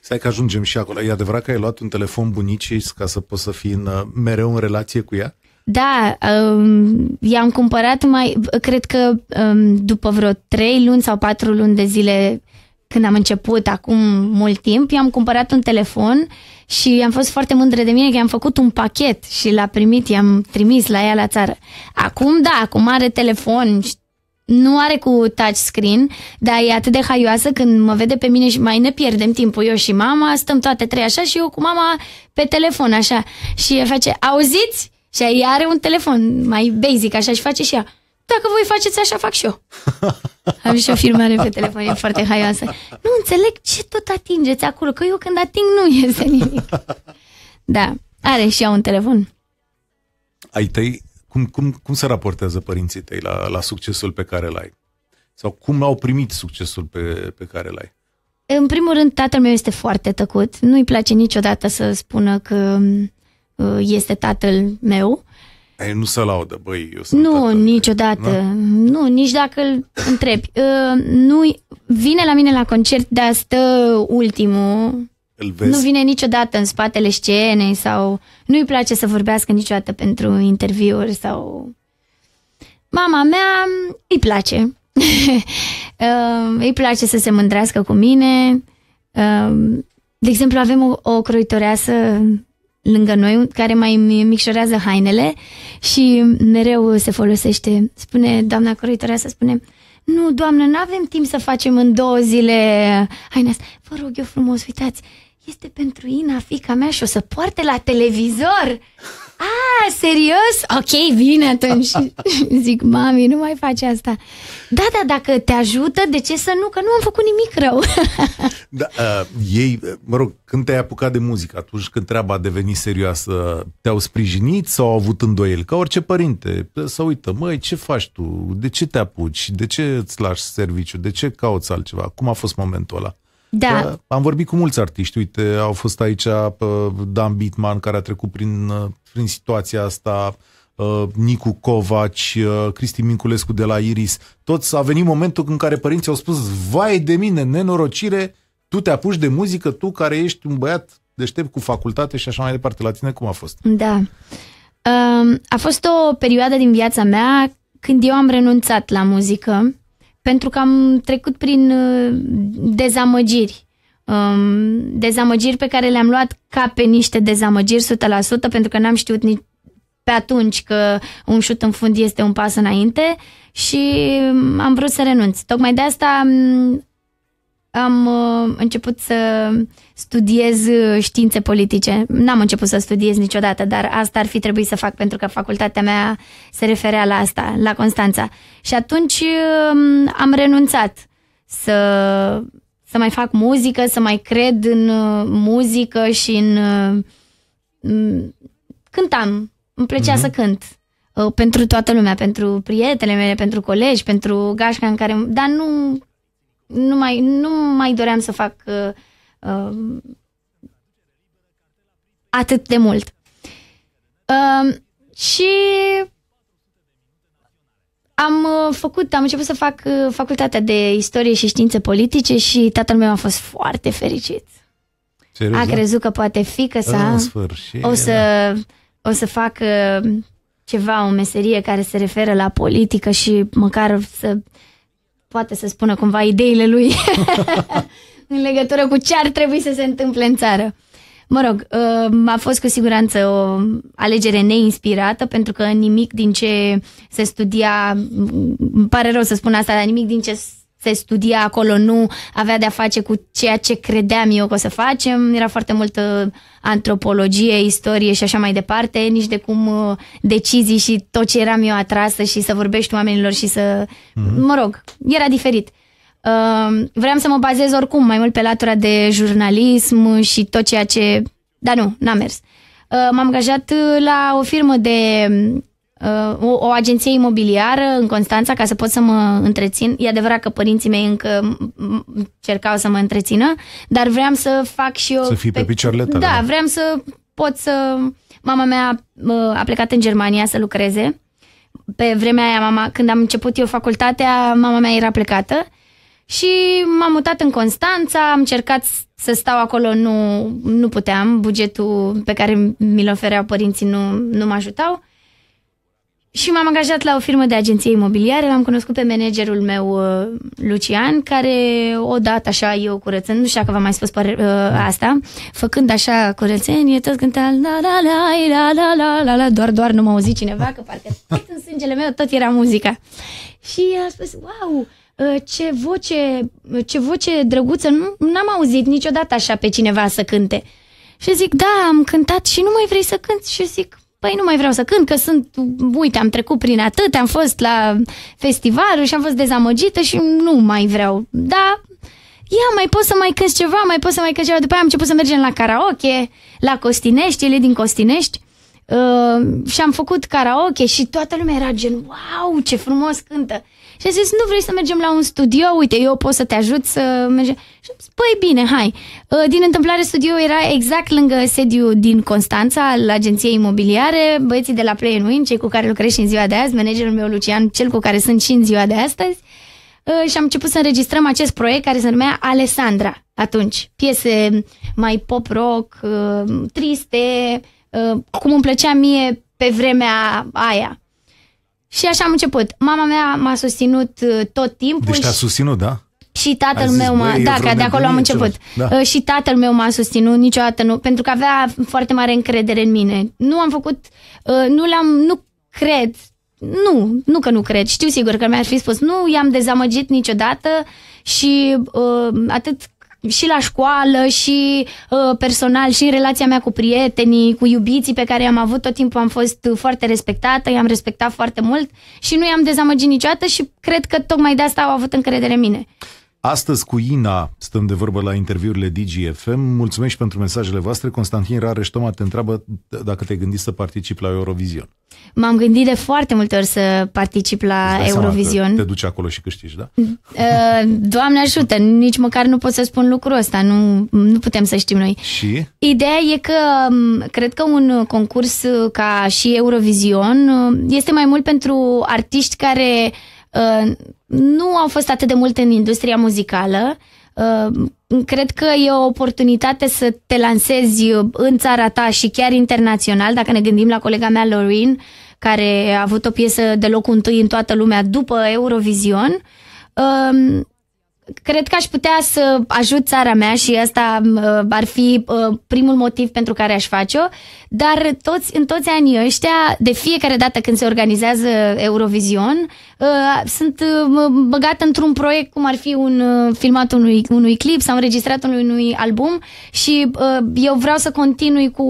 Stai că ajungem și acolo. E adevărat că ai luat un telefon bunicii ca să poți să fii în, uh, mereu în relație cu ea? Da, um, i-am cumpărat mai, cred că um, după vreo 3 luni sau 4 luni de zile când am început, acum mult timp, i-am cumpărat un telefon și am fost foarte mândră de mine că am făcut un pachet și l-a primit, i-am trimis la ea la țară. Acum, da, acum are telefon, și nu are cu touchscreen, dar e atât de haioasă când mă vede pe mine și mai ne pierdem timpul eu și mama, stăm toate trei așa și eu cu mama pe telefon așa și e face, auziți? Și ea are un telefon mai basic așa și face și ea, dacă voi faceți așa, fac și eu. Am și o filmare pe telefon, e foarte haioasă. Nu înțeleg ce tot atingeți acolo, că eu când ating nu iese nimic. Da, are și ea un telefon. Ai tăi cum, cum, cum se raportează părinții tăi la, la succesul pe care l-ai? Sau cum au primit succesul pe, pe care l-ai? În primul rând, tatăl meu este foarte tăcut. Nu-i place niciodată să spună că uh, este tatăl meu. Ei, nu se laudă, băi, eu sunt Nu, tatăl niciodată. Da? nu, nici dacă îl întrebi. Uh, nu, vine la mine la concert, dar stă ultimul îl vezi. Nu vine niciodată în spatele scenei sau nu-i place să vorbească niciodată pentru interviuri sau... Mama mea îi place. Ehm, îi place să se mândrească cu mine. Ehm, de exemplu, avem o, o croitoreasă lângă noi care mai micșorează hainele și mereu se folosește. Spune doamna croitoreasă, spune... Nu, doamnă, nu avem timp să facem în două zile haine asta. Vă rog eu frumos, uitați, este pentru Ina, fica mea, și o să poarte la televizor. A, serios? Ok, bine atunci. Zic, mami, nu mai faci asta. Da, da, dacă te ajută, de ce să nu? Că nu am făcut nimic rău. da, uh, ei, uh, mă rog, când te-ai apucat de muzică, atunci când treaba a devenit serioasă, te-au sprijinit sau au avut îndoieli? Ca orice părinte, păi, să uită, măi, ce faci tu? De ce te apuci? De ce îți lași serviciu? De ce cauți altceva? Cum a fost momentul ăla? Da. am vorbit cu mulți artiști, uite, au fost aici Dan Bitman, care a trecut prin, prin situația asta, Nicu Covaci, Cristi Minculescu de la Iris, toți a venit momentul în care părinții au spus, vai de mine, nenorocire, tu te apuci de muzică, tu care ești un băiat deștept cu facultate și așa mai departe. La tine cum a fost? Da. a fost o perioadă din viața mea când eu am renunțat la muzică pentru că am trecut prin uh, dezamăgiri. Um, dezamăgiri pe care le-am luat ca pe niște dezamăgiri 100%, pentru că n-am știut nici pe atunci că un șut în fund este un pas înainte și um, am vrut să renunț. Tocmai de asta am uh, început să studiez uh, științe politice. N-am început să studiez niciodată, dar asta ar fi trebuit să fac pentru că facultatea mea se referea la asta, la Constanța. Și atunci uh, am renunțat să, să mai fac muzică, să mai cred în uh, muzică și în... Uh, cântam, îmi plăcea mm-hmm. să mhm. cânt uh, pentru toată lumea, pentru prietenele mele, pentru colegi, pentru gașca în care... Dar nu nu mai, nu mai doream să fac uh, uh, atât de mult. Uh, și am uh, făcut, am început să fac uh, facultatea de istorie și științe politice și tatăl meu a fost foarte fericit. Serios, a da? crezut că poate fi că să o să, da. o să fac uh, ceva, o meserie care se referă la politică și măcar să uh, poate să spună cumva ideile lui în legătură cu ce ar trebui să se întâmple în țară. Mă rog, uh, a fost cu siguranță o alegere neinspirată, pentru că nimic din ce se studia, îmi pare rău să spun asta, dar nimic din ce se studia acolo, nu avea de-a face cu ceea ce credeam eu că o să facem. Era foarte multă antropologie, istorie și așa mai departe, nici de cum uh, decizii și tot ce eram eu atrasă și să vorbești oamenilor și să... Mm-hmm. Mă rog, era diferit. Uh, vreau să mă bazez oricum mai mult pe latura de jurnalism și tot ceea ce... Dar nu, n-a mers. Uh, m-am angajat la o firmă de Uh, o, o agenție imobiliară în Constanța ca să pot să mă întrețin. E adevărat că părinții mei încă cercau să mă întrețină, dar vreau să fac și eu... Să fii pe, pe picioarele tale. Da, da. vreau să pot să... Mama mea uh, a plecat în Germania să lucreze. Pe vremea aia, mama, când am început eu facultatea, mama mea era plecată și m-am mutat în Constanța, am încercat să stau acolo, nu, nu puteam, bugetul pe care mi-l ofereau părinții nu, nu mă ajutau. Și m-am angajat la o firmă de agenție imobiliare, l-am cunoscut pe managerul meu, uh, Lucian, care odată așa eu curățând, nu știu dacă v-am mai spus păr- uh, asta, făcând așa curățenie, tot cânta la la la la la la la la, doar, doar nu mă auzi cineva, că parcă tot în sângele meu tot era muzica. Și a spus, wow, uh, ce voce, ce voce drăguță, nu, n-am auzit niciodată așa pe cineva să cânte. Și zic, da, am cântat și nu mai vrei să cânti? Și zic, păi nu mai vreau să cânt, că sunt, uite, am trecut prin atât, am fost la festivalul și am fost dezamăgită și nu mai vreau. Da, ia, mai pot să mai cânt ceva, mai pot să mai cânt ceva. După aia am început să mergem la karaoke, la Costinești, ele din Costinești. Uh, și am făcut karaoke și toată lumea era gen, wow, ce frumos cântă. Și a zis, nu vrei să mergem la un studio? Uite, eu pot să te ajut să mergem. Și am zis, păi bine, hai. Uh, din întâmplare, studio era exact lângă sediu din Constanța, al agenției imobiliare. Băieții de la Play Win, cei cu care lucrez și în ziua de azi, managerul meu Lucian, cel cu care sunt și în ziua de astăzi. Uh, și am început să înregistrăm acest proiect care se numea Alessandra atunci. Piese mai pop-rock, uh, triste, cum îmi plăcea mie pe vremea aia. Și așa am început. Mama mea m-a susținut uh, tot timpul. Deci te-a susținut, da? Și tatăl zis, meu m-a... Da, că de acolo am început. Da. Uh, și tatăl meu m-a susținut niciodată, nu, pentru că avea foarte mare încredere în mine. Nu am făcut... Uh, nu l-am... Nu cred... Nu, nu că nu cred. Știu sigur că mi-ar fi spus. Nu i-am dezamăgit niciodată și uh, atât și la școală, și uh, personal, și în relația mea cu prietenii, cu iubiții pe care i-am avut, tot timpul am fost foarte respectată, i-am respectat foarte mult și nu i-am dezamăgit niciodată și cred că tocmai de asta au avut încredere în mine. Astăzi cu Ina stăm de vorbă la interviurile DGFM. Mulțumesc pentru mesajele voastre. Constantin Rareș-Toma te întreabă dacă te gândi să participi la Eurovision. M-am gândit de foarte multe ori să particip la Eurovision. Te duci acolo și câștigi, da? Ă, Doamne ajută, nici măcar nu pot să spun lucrul ăsta, nu, nu putem să știm noi. Și? Ideea e că cred că un concurs ca și Eurovision este mai mult pentru artiști care Uh, nu am fost atât de mult în industria muzicală. Uh, cred că e o oportunitate să te lansezi în țara ta și chiar internațional. Dacă ne gândim la colega mea, Lorin, care a avut o piesă de locul întâi în toată lumea după Eurovision, uh, cred că aș putea să ajut țara mea și asta uh, ar fi uh, primul motiv pentru care aș face-o, dar toți, în toți anii ăștia, de fiecare dată când se organizează Eurovision, uh, sunt băgat într-un proiect cum ar fi un filmat unui, unui clip sau înregistrat unui, unui album și eu vreau să continui cu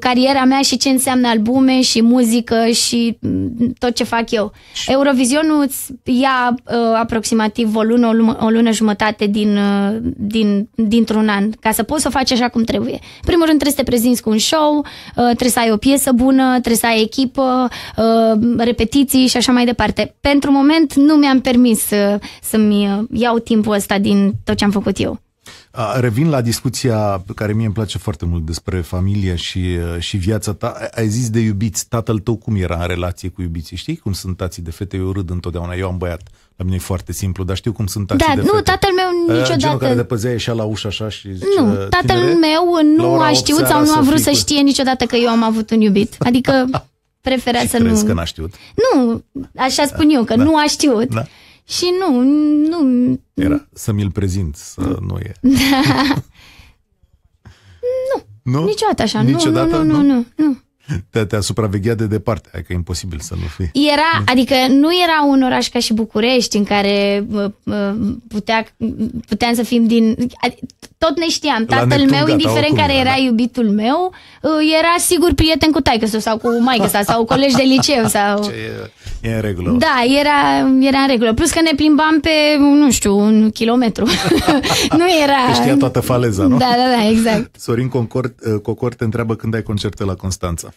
cariera mea și ce înseamnă albume și muzică și tot ce fac eu. Eurovizionul îți ia aproximativ volumul lună, o lună, o lună jumătate din, uh, din, dintr-un an, ca să poți să o faci așa cum trebuie. În primul rând trebuie să te prezinți cu un show, uh, trebuie să ai o piesă bună, trebuie să ai echipă, uh, repetiții și așa mai departe. Pentru moment nu mi-am permis să, să-mi iau timpul ăsta din tot ce am făcut eu. Revin la discuția care mie îmi place foarte mult despre familia și, și viața ta. Ai zis de iubiți. Tatăl tău cum era în relație cu iubiții? Știi cum sunt tații de fete? Eu râd întotdeauna. Eu am băiat. La mine e foarte simplu, dar știu cum sunt tații da, de nu, fete. tatăl meu niciodată... Genul care depăzea ieșea la ușă așa și zice, Nu, tatăl tinere, meu nu a știut sau nu a vrut să, cu... să știe niciodată că eu am avut un iubit. Adică prefera și să nu... că n-a știut? Nu, așa spun da. eu, că da. nu a știut. Da. Și nu, nu... Era să mi-l prezint, să nu e. nu, nu, niciodată așa. Niciodată? Nu, nu, nu, nu. nu. Te, te-a supravegheat de departe, că e imposibil să nu fii. Era, nu? adică nu era un oraș ca și București în care uh, uh, putea, puteam să fim din tot ne știam. Tatăl Neptun, meu, gata, indiferent oricum, care era da. iubitul meu, uh, era sigur prieten cu taică sau cu maică sau sau colegi de liceu. Sau... Ce e, e în regulă. Da, era, era în regulă. Plus că ne plimbam pe, nu știu, un kilometru. nu era... Că știa toată faleza, nu? Da, da, da, exact. Sorin Concord, uh, Cocort te întreabă când ai concerte la Constanța.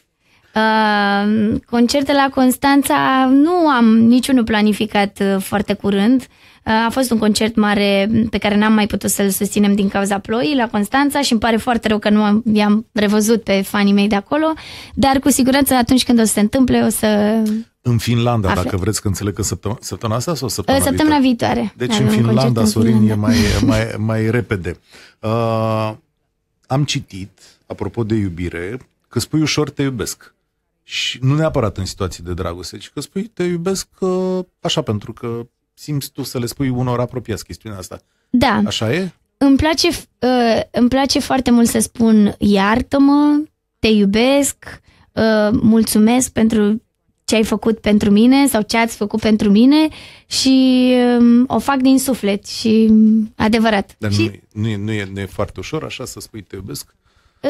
Uh, concerte la Constanța nu am niciunul planificat uh, foarte curând. Uh, Uh, a fost un concert mare pe care n-am mai putut să-l susținem din cauza ploii la Constanța și îmi pare foarte rău că nu am, i-am revăzut pe fanii mei de acolo, dar cu siguranță atunci când o să se întâmple o să... În Finlanda, afle. dacă vreți, că înțeleg că săptămâna, săptămâna asta sau săptămâna, uh, săptămâna viitoare? viitoare. Deci în Finlanda, Sorin, Finlanda. e mai, mai, mai repede. Uh, am citit, apropo de iubire, că spui ușor te iubesc. Și nu neapărat în situații de dragoste, ci că spui te iubesc uh, așa pentru că simți tu să le spui unor apropiați chestiunea asta. Da. Așa e? Îmi place, uh, îmi place foarte mult să spun iartă-mă, te iubesc, uh, mulțumesc pentru ce ai făcut pentru mine sau ce ați făcut pentru mine și um, o fac din suflet și adevărat. Dar și... nu, nu, e, nu, e, nu e foarte ușor așa să spui te iubesc? Ă,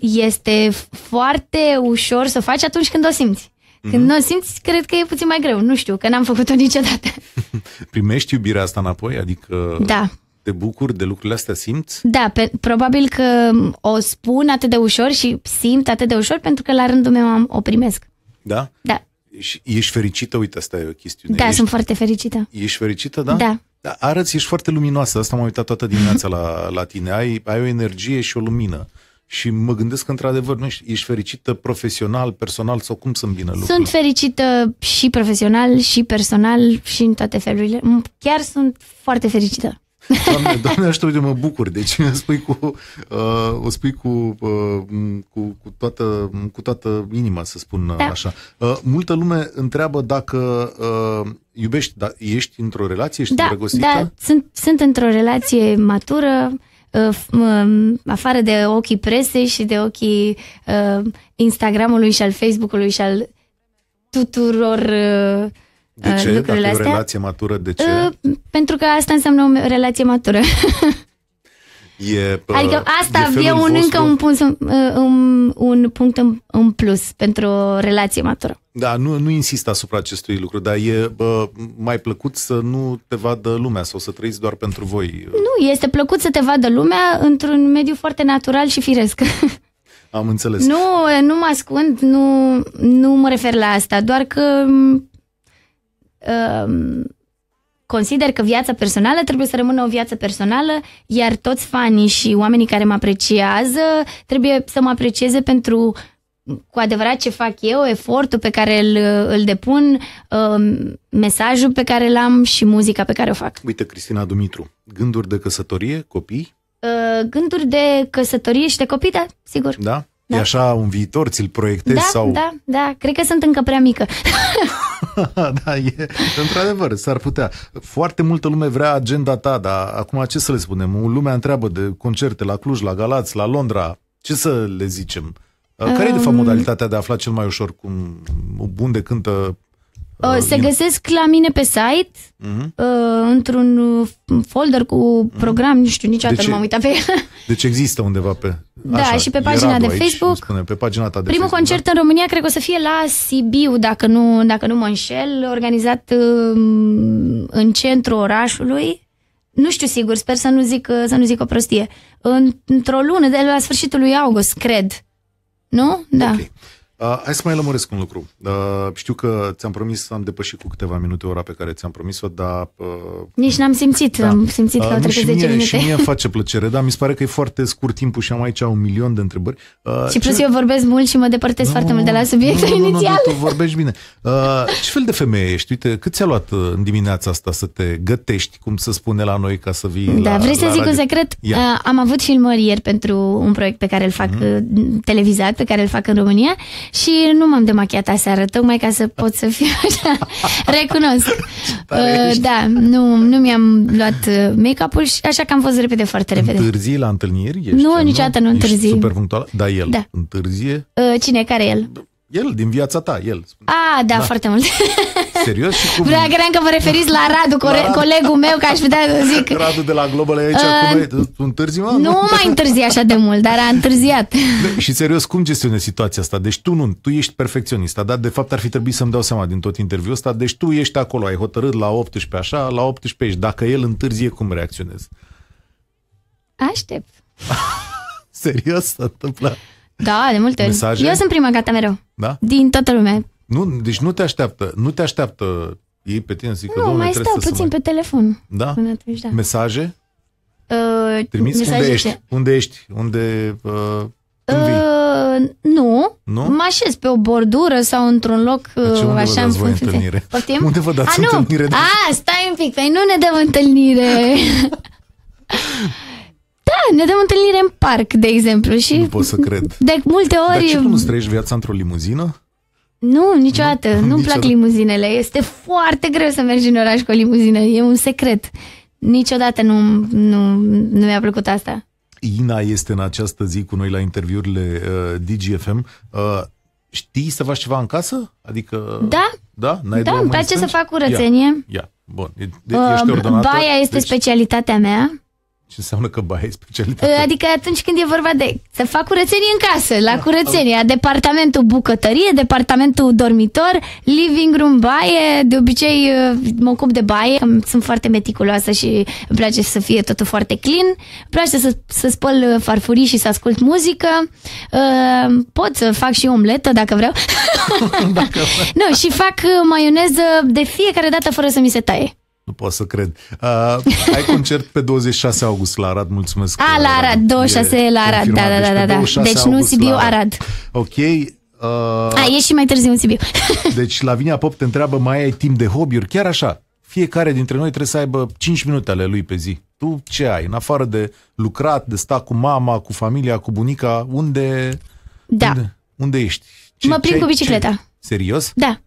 este foarte ușor să faci atunci când o simți. Când mm-hmm. nu o simți, cred că e puțin mai greu. Nu știu, că n-am făcut-o niciodată. Primești iubirea asta înapoi? Adică da. te bucuri de lucrurile astea? Simți? Da, pe, probabil că o spun atât de ușor și simt atât de ușor pentru că la rândul meu o primesc. Da? Da. Ești, ești fericită? Uite, asta e o chestiune. Da, ești, sunt foarte fericită. Ești fericită, da? Da. da arăți, ești foarte luminoasă. Asta m-am uitat toată dimineața la, la tine. Ai, ai o energie și o lumină și mă gândesc că într-adevăr, nu știu, ești fericită profesional, personal sau cum sunt bine lucrurile? Sunt fericită și profesional, și personal, și în toate felurile. Chiar sunt foarte fericită. Doamne, doamne aștept, eu, mă bucur. Deci spui cu, uh, o spui cu, uh, cu, cu, toată, cu toată inima, să spun uh, da. așa. Uh, multă lume întreabă dacă uh, iubești, da, ești într-o relație, ești da, îndrăgostită? Da, sunt, sunt într-o relație matură, uh, Uh, uh, afară de ochii presei și de ochii uh, Instagramului și al Facebookului și al tuturor de ce? Lucrurile Dacă astea? e o relație matură, de ce? Pentru că asta înseamnă o relație matură. E, uh, adică asta e un, încă un, punct, uh, un, un punct în, în plus pentru o relație matură. Da, nu, nu insist asupra acestui lucru, dar e bă, mai plăcut să nu te vadă lumea sau să trăiți doar pentru voi. Nu, este plăcut să te vadă lumea într-un mediu foarte natural și firesc. Am înțeles. Nu, nu mă ascund, nu, nu mă refer la asta, doar că... Um, consider că viața personală trebuie să rămână o viață personală, iar toți fanii și oamenii care mă apreciază trebuie să mă aprecieze pentru cu adevărat ce fac eu, efortul pe care îl, îl depun, um, mesajul pe care îl am și muzica pe care o fac. Uite, Cristina Dumitru, gânduri de căsătorie, copii? Uh, gânduri de căsătorie și de copii, da, sigur. Da? da. E așa un viitor, ți-l proiectezi? Da, sau... da, da. Cred că sunt încă prea mică. da, e, într-adevăr, s-ar putea. Foarte multă lume vrea agenda ta, dar acum ce să le spunem? Lumea întreabă de concerte la Cluj, la Galați, la Londra. Ce să le zicem? Care e, de fapt, modalitatea de a afla cel mai ușor cum, unde cântă Uh, uh, se găsesc la mine pe site, uh-huh. uh, huh într un uh, folder cu mhm. program, uh-huh. nu știu, niciodată deci, nu m-am uitat pe el. Deci există undeva pe... Da, așa, și pe pagina de aici, Facebook. Spune, pe pagina ta de Primul Facebook, da. concert da? în România cred că o să fie la Sibiu, dacă nu, dacă nu mă înșel, organizat um, în centrul orașului. Nu știu sigur, sper să nu zic, să nu zic o prostie. Într-o lună, de la sfârșitul lui august, cred. Nu? Da. Okay. Uh, hai să mai lămuresc un lucru. Uh, știu că ți-am promis să am depășit cu câteva minute ora pe care ți-am promis-o, dar... Uh, Nici n-am simțit, da. am simțit că uh, au trecut 10 minute. Și mie face plăcere, dar mi se pare că e foarte scurt timpul și am aici un milion de întrebări. Uh, și plus ce... eu vorbesc mult și mă depărtez nu, foarte mult de la subiectul nu, nu, inițial. Nu, nu, tu vorbești bine. Uh, ce fel de femeie ești? Uite, cât ți-a luat uh, în dimineața asta să te gătești, cum se spune la noi, ca să vii Da, la, vrei la să la zic radio? un secret? Uh, am avut filmări ieri pentru un proiect pe care îl fac mm televizat, pe care îl fac în România și nu m-am demachiat aseară, tocmai ca să pot să fiu așa. Recunosc. Uh, da, nu, nu mi-am luat uh, make-up-ul și așa că am fost repede, foarte repede. Întârzii la întâlniri? Ești, nu, niciodată nu, nu întârzii. super punctual, dar el da. întârzie? Uh, cine? Care el? Da. El, din viața ta, el. A, da, da. foarte mult. Serios? Și cum... Vreau, credeam că vă referiți la Radu, la Radu, colegul meu, că aș putea să zic. Radu de la Global aici, uh, cum Întârzi, mă? Nu mai întârzi așa de mult, dar a întârziat. De, și serios, cum gestionezi situația asta? Deci tu nu, tu ești perfecționist, dar de fapt ar fi trebuit să-mi dau seama din tot interviul ăsta, deci tu ești acolo, ai hotărât la 18 așa, la 18 ești. Dacă el întârzie, cum reacționezi? Aștept. serios s-a întâmplat? Da, de multe ori. Mesaje? Eu sunt prima gata mereu. Da? Din toată lumea. Nu, deci nu te așteaptă, nu te așteaptă ei pe tine zic nu, că Nu, mai stau puțin mai... pe telefon. Da? Până atunci, da. Mesaje? Uh, Trimiți mesaje unde ești? Unde ești? Unde uh, Uh, nu. nu. Mă așez pe o bordură sau într-un loc deci unde așa în funcție. Întâlnire? Poftim? Unde vă dați A, nu. întâlnire? A, da? stai un pic, păi nu ne dăm întâlnire. Da, ne dăm întâlnire în parc, de exemplu. Și nu pot să cred. De multe ori... Dar ce tu nu străiești viața într-o limuzină? Nu, niciodată. Nu, Nu-mi plac limuzinele. Este foarte greu să mergi în oraș cu o limuzină. E un secret. Niciodată nu, nu, nu mi-a plăcut asta. Ina este în această zi cu noi la interviurile uh, DGFM. Uh, știi să faci ceva în casă? Adică... Da. Da? N-ai da, îmi place să fac curățenie. Ia, ia. Bun. De- uh, ești ordonată, baia este deci... specialitatea mea. Ce înseamnă că baie specialitate? Ă, adică atunci când e vorba de să fac curățenie în casă, la curățenie, departamentul bucătărie, departamentul dormitor, living room, baie, de obicei ă, mă ocup de baie, sunt foarte meticuloasă și îmi place să fie totul foarte clean, îmi place să, să spăl farfurii și să ascult muzică, ă, pot să fac și omletă dacă vreau. dacă vreau. nu, și fac maioneză de fiecare dată fără să mi se taie. Nu pot să cred. Uh, ai concert pe 26 august la Arad, mulțumesc. A, la Arad, 26 la Arad, da, da, deci da, da, da, da. da. Deci nu Sibiu, Arad. Arad. Ok. Uh, A, e și mai târziu în Sibiu. deci Lavinia Pop te întreabă, mai ai timp de hobby-uri? Chiar așa, fiecare dintre noi trebuie să aibă 5 minute ale lui pe zi. Tu ce ai, în afară de lucrat, de sta cu mama, cu familia, cu bunica, unde... Da. Unde, unde ești? Ce, mă prind ce, cu bicicleta. Ce? Serios? Da.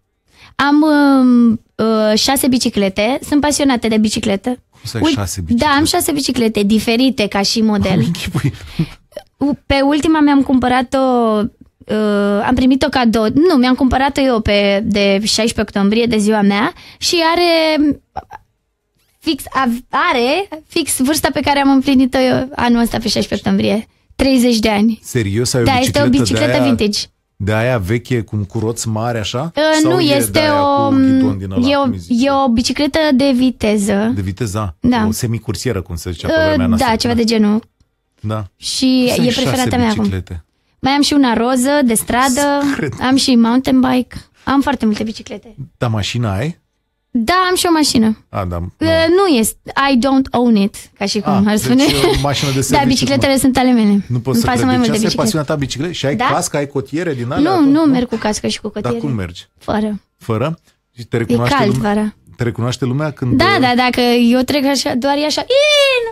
Am um, uh, șase biciclete, sunt pasionată de biciclete. Cum Ui, șase biciclete? Da, am șase biciclete diferite ca și model. Pe ultima mi-am cumpărat o uh, am primit-o cadou, nu, mi-am cumpărat-o eu pe, de 16 octombrie, de ziua mea și are fix, are fix vârsta pe care am împlinit-o eu anul ăsta pe 16 octombrie. 30 de ani. Serios? Ai da, o este o bicicletă vintage de aia veche, cum un curoț mare, așa? Uh, Sau nu, e este o... Din ăla, e, o e o bicicletă de viteză. De viteză? Da. O semicursieră, cum se zicea uh, pe ă, vremea da, noastră. Da, ceva de genul. Da. Și Sunt e preferata mea acum. Mai am și una roză de stradă, Cred. am și mountain bike, am foarte multe biciclete. Dar mașina ai? Da, am și o mașină. A, da, nu. nu este. I don't own it, ca și cum A, ah, ar deci, spune. Deci mașină de serviciu, Da, bicicletele mă. sunt ale mele. Nu poți să pasă mai deci mult de e pasiunea ta biciclete? Și ai da? cască, ai cotiere din alea? Nu, tot? nu merg cu cască și cu cotiere. Dar cum mergi? Fără. Fără? Și te recunoaște e cald lumea? fără. Te recunoaște lumea când... Da, uh, da, dacă eu trec așa, doar e așa... In!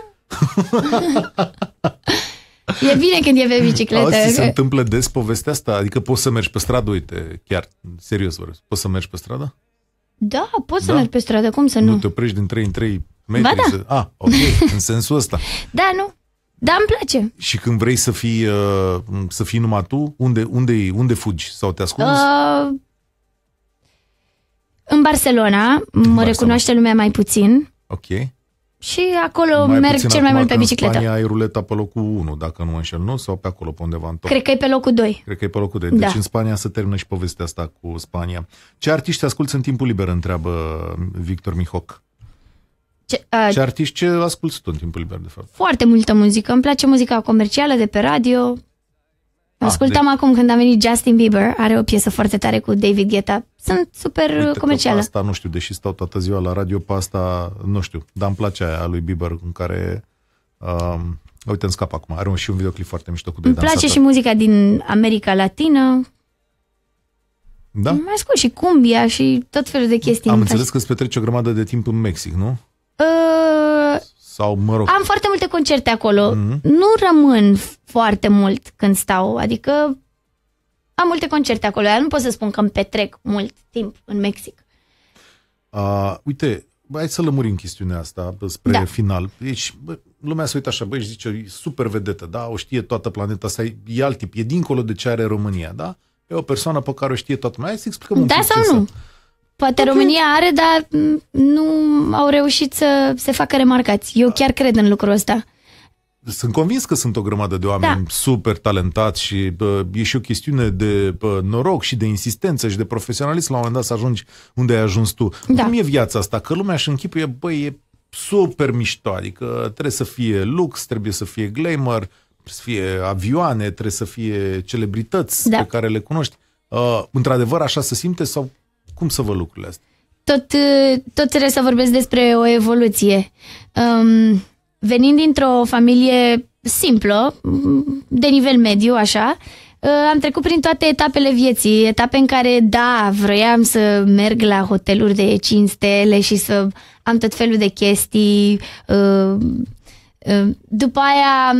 E bine când e pe bicicletă. Auzi, că... se întâmplă des povestea asta? Adică poți să mergi pe stradă, uite, chiar, serios vorbesc, poți să mergi pe stradă? Da, poți da? să mergi pe stradă, cum să nu? Nu te oprești din 3 în 3 metri. Ba da. Să... A, ah, ok, în sensul ăsta. Da, nu. Da, îmi place. Și când vrei să fii, uh, să fii numai tu, unde, unde, unde fugi? Sau te ascunzi? Uh, în Barcelona, în mă Barcelona. recunoaște lumea mai puțin. Ok. Și acolo mai merg cel mai mult pe bicicletă. În Spania ai ruleta pe locul 1, dacă nu mă înșel, nu? Sau pe acolo, pe undeva în top. Cred că e pe locul 2. Cred că e pe locul 2. Da. Deci da. în Spania să termină și povestea asta cu Spania. Ce artiști asculți în timpul liber, întreabă Victor Mihoc. Ce, uh, ce artiști ce asculți tu în timpul liber, de fapt? Foarte multă muzică. Îmi place muzica comercială de pe radio, Ah, ascultam de... Deci- acum când a venit Justin Bieber, are o piesă foarte tare cu David Guetta. Sunt super Uite uh, comercială. asta nu știu, deși stau toată ziua la radio pe asta, nu știu, dar îmi place aia lui Bieber în care... Um, Uite, îmi scap acum. Are un, și un videoclip foarte mișto cu doi Îmi place dansatori. și muzica din America Latină. Da? Mai ascult și cumbia și tot felul de chestii. Am înțeles că îți petreci o grămadă de timp în Mexic, nu? Uh, sau, mă rog. Am foarte multe concerte acolo. Mm-hmm. Nu rămân foarte mult când stau, adică am multe concerte acolo, dar nu pot să spun că îmi petrec mult timp în Mexic. Uh, uite, hai să lămurim chestiunea asta spre da. final. Deci, bă, lumea se uită așa, băi, zice, super vedetă, da, o știe toată planeta asta, e alt tip, e dincolo de ce are România, da? E o persoană pe care o știe toată lumea. Hai să explicăm da un da pic sau ce nu? Să... Poate România are, dar nu au reușit să se facă remarcați. Eu da. chiar cred în lucrul ăsta. Sunt convins că sunt o grămadă de oameni da. super talentați și bă, e și o chestiune de bă, noroc și de insistență și de profesionalism la un moment dat să ajungi unde ai ajuns tu. Da. Cum e viața asta? Că lumea și închipuie, băi, e super mișto, adică trebuie să fie lux, trebuie să fie glamour, trebuie să fie avioane, trebuie să fie celebrități da. pe care le cunoști. Uh, într-adevăr, așa se simte sau cum să vă lucrurile astea? Tot, ă, tot trebuie să vorbesc despre o evoluție. Um, venind dintr-o familie simplă, de nivel mediu, așa, ă, am trecut prin toate etapele vieții, etape în care, da, vroiam să merg la hoteluri de 5 stele și să am tot felul de chestii, ă, Ehm, după aia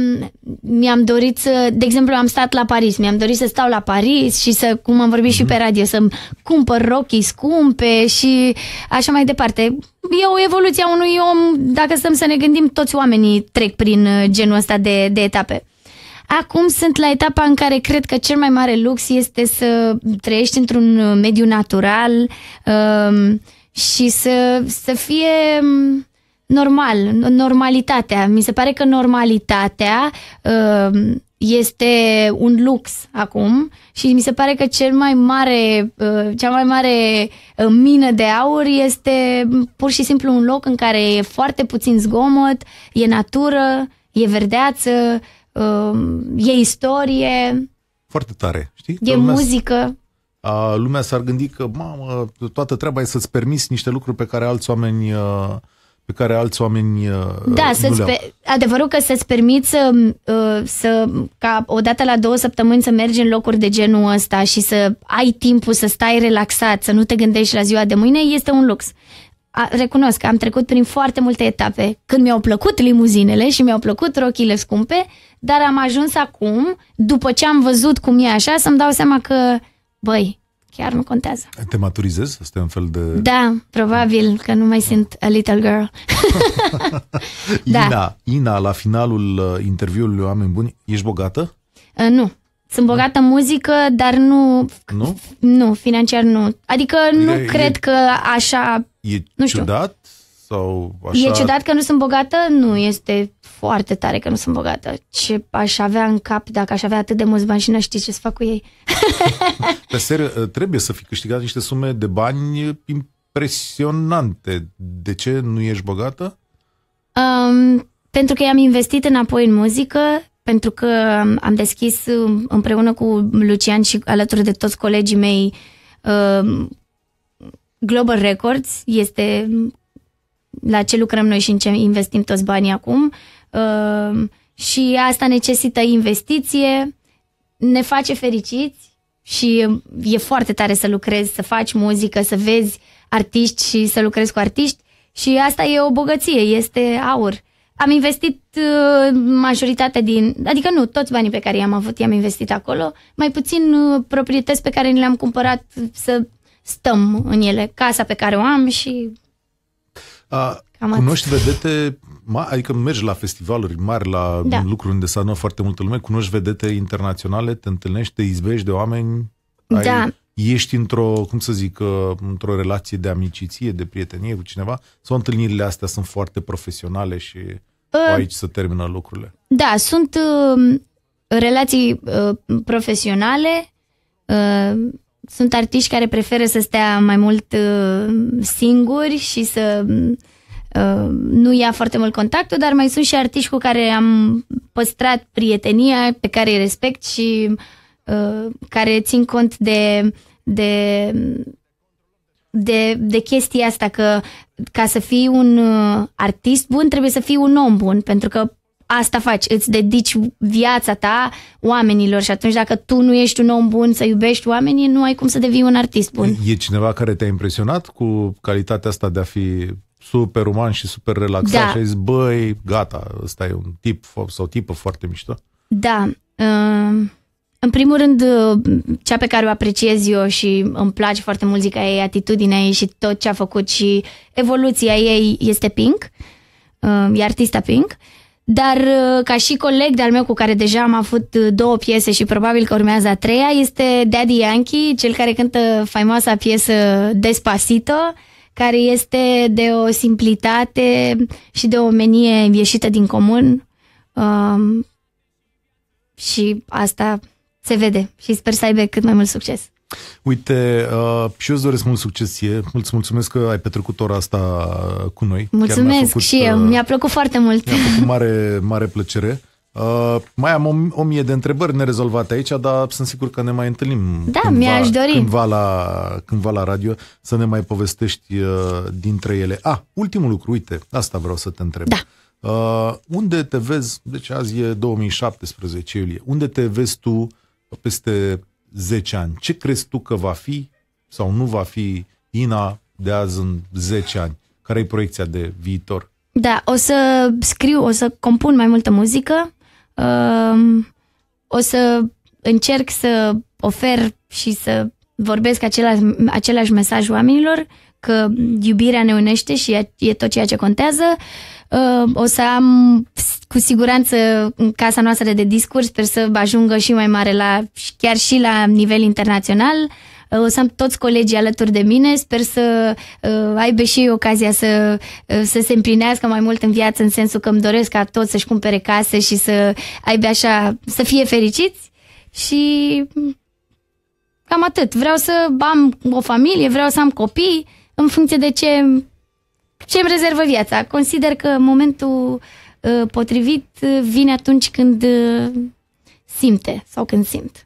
mi-am dorit să, de exemplu, am stat la Paris, mi-am dorit să stau la Paris și să, cum am vorbit mm-hmm. și pe mhm. radio, să-mi cumpăr rochii scumpe și așa mai departe. E o evoluție a unui om, dacă stăm să ne gândim, toți oamenii trec prin uh, genul ăsta de, de etape. Acum sunt la etapa în care cred că cel mai mare lux este să trăiești într-un uh, mediu natural um, și să, să fie normal, normalitatea. Mi se pare că normalitatea uh, este un lux acum și mi se pare că cel mai mare, uh, cea mai mare uh, mină de aur este pur și simplu un loc în care e foarte puțin zgomot, e natură, e verdeață, e istorie. Foarte tare, știi? E lumea muzică. A, lumea s-ar gândi că, mamă, toată treaba e să-ți permiți niște lucruri pe care alți oameni uh, pe care alți oameni uh, da, nu le-au. Pe, adevărul că să-ți permiți să, um, uh, să, ca odată la două săptămâni să mergi în locuri de genul ăsta și să ai timpul să stai relaxat, să nu te gândești la ziua de mâine, este un lux. A, recunosc că am trecut prin foarte multe etape. Când mi-au plăcut limuzinele și mi-au plăcut rochile scumpe, dar am ajuns acum, după ce am văzut cum e așa, să-mi dau seama că, băi, chiar nu contează. Te maturizezi? Este un fel de... Da, probabil, că nu mai sunt a little girl. da. Ina, Ina, la finalul uh, interviului Oameni Buni, ești bogată? Uh, nu. Sunt bogată în muzică, dar nu... Nu? Nu, financiar nu. Adică nu păi e, cred că așa... E nu știu. ciudat? Sau așa... E ciudat că nu sunt bogată? Nu, este foarte tare că nu sunt bogată. Ce aș avea în cap dacă aș avea atât de mulți bani și nu știi ce să fac cu ei. Pe serio, ă, trebuie să fi câștigat niște sume de bani impresionante. De ce nu ești bogată? Um, pentru că i-am investit înapoi în muzică, pentru că am deschis ă, împreună cu Lucian și alături de toți colegii mei um, Global Records este la ce lucrăm noi și în ce investim toți banii acum. Ehm, și asta necesită investiție, ne face fericiți și e foarte tare să lucrezi, să faci muzică, să vezi artiști și să lucrezi cu artiști și asta e o bogăție, este aur. Am investit uh, majoritatea din, adică nu, toți banii pe care i-am avut i-am investit acolo, mai puțin uh, proprietăți pe care ni le-am cumpărat să stăm în ele, casa pe care o am și Cam cunoști atât. vedete, adică mergi la festivaluri mari, la da. lucruri unde s-a foarte multă lume, cunoști vedete internaționale, te întâlnești, te izbești de oameni, da. ești într-o, cum să zic, uh, într-o relație de amiciție, de prietenie cu cineva, sau întâlnirile astea sunt foarte profesionale și uh, aici să termină lucrurile? Da, sunt uh, relații uh, profesionale, uh, sunt artiști care preferă să stea mai mult uh, singuri și să uh, nu ia foarte mult contactul, dar mai sunt și artiști cu care am păstrat prietenia, pe care îi respect și uh, care țin cont de, de, de, de chestia asta că ca să fii un artist bun trebuie să fii un om bun, pentru că asta faci, îți dedici viața ta oamenilor și atunci dacă tu nu ești un om bun să iubești oamenii, nu ai cum să devii un artist bun. E cineva care te-a impresionat cu calitatea asta de a fi super uman și super relaxat da. și ai zis, băi, gata, ăsta e un tip sau tipă foarte mișto? Da. Um, în primul rând, cea pe care o apreciez eu și îmi place foarte mult zica ei, atitudinea ei și tot ce a făcut și evoluția ei este Pink, um, e artista Pink. Uh, dar uh, ca și coleg de-al meu cu care deja am avut uh, două piese și probabil că urmează a treia, este Daddy Yankee, cel care cântă faimoasa piesă Despacito, care este de o simplitate și de o menie ieșită din comun. Um, și asta se vede și sper să aibă cât mai mult succes. Uite, uh, și eu îți doresc mult succes ție. Îți mulțumesc că ai petrecut ora asta cu noi. Mulțumesc Chiar făcut, și eu. Uh, mi-a plăcut foarte mult. Mi-a făcut mare, mare plăcere. Uh, mai am o, o mie de întrebări nerezolvate aici, dar sunt sigur că ne mai întâlnim. Da, cândva, mi-aș dori. Cândva la, cândva la radio să ne mai povestești uh, dintre ele. A, ah, ultimul lucru, uite, asta vreau să te întreb. Da. Uh, unde te vezi, deci azi e 2017 iulie, unde te vezi tu peste 10 ani? Ce crezi tu că va fi sau nu va fi Ina de azi în 10 ani? Care e proiecția de viitor? Da, o să scriu, o să compun mai multă muzică, um, o să încerc să ofer și să vorbesc același, același mesaj oamenilor, că iubirea ne unește și e tot ceea ce contează. Uh, Ehm, o să am cu siguranță casa noastră de discurs, sper să ajungă și mai mare la, chiar și la nivel internațional. Ehm, o să am toți colegii alături de mine, sper să uh, aibă și ocazia să, uh, să se împlinească mai mult în viață, în sensul că îmi doresc ca toți să-și cumpere case și să aibă așa, să fie fericiți și cam atât. Vreau să am o familie, vreau să am copii, în funcție de ce ce îmi rezervă viața. Consider că momentul uh, potrivit uh, vine atunci când uh, simte sau când simt.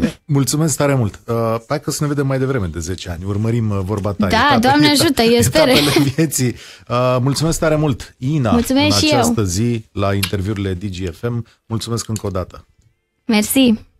Mulțumesc tare mult. Uh, hai că să ne vedem mai devreme de 10 ani. Urmărim vorba ta. Da, etape, Doamne ajută, eu sper. vieții. Uh, mulțumesc tare mult, Ina, mulțumesc în și această eu. zi la interviurile DGFM. Mulțumesc încă o dată. Mersi.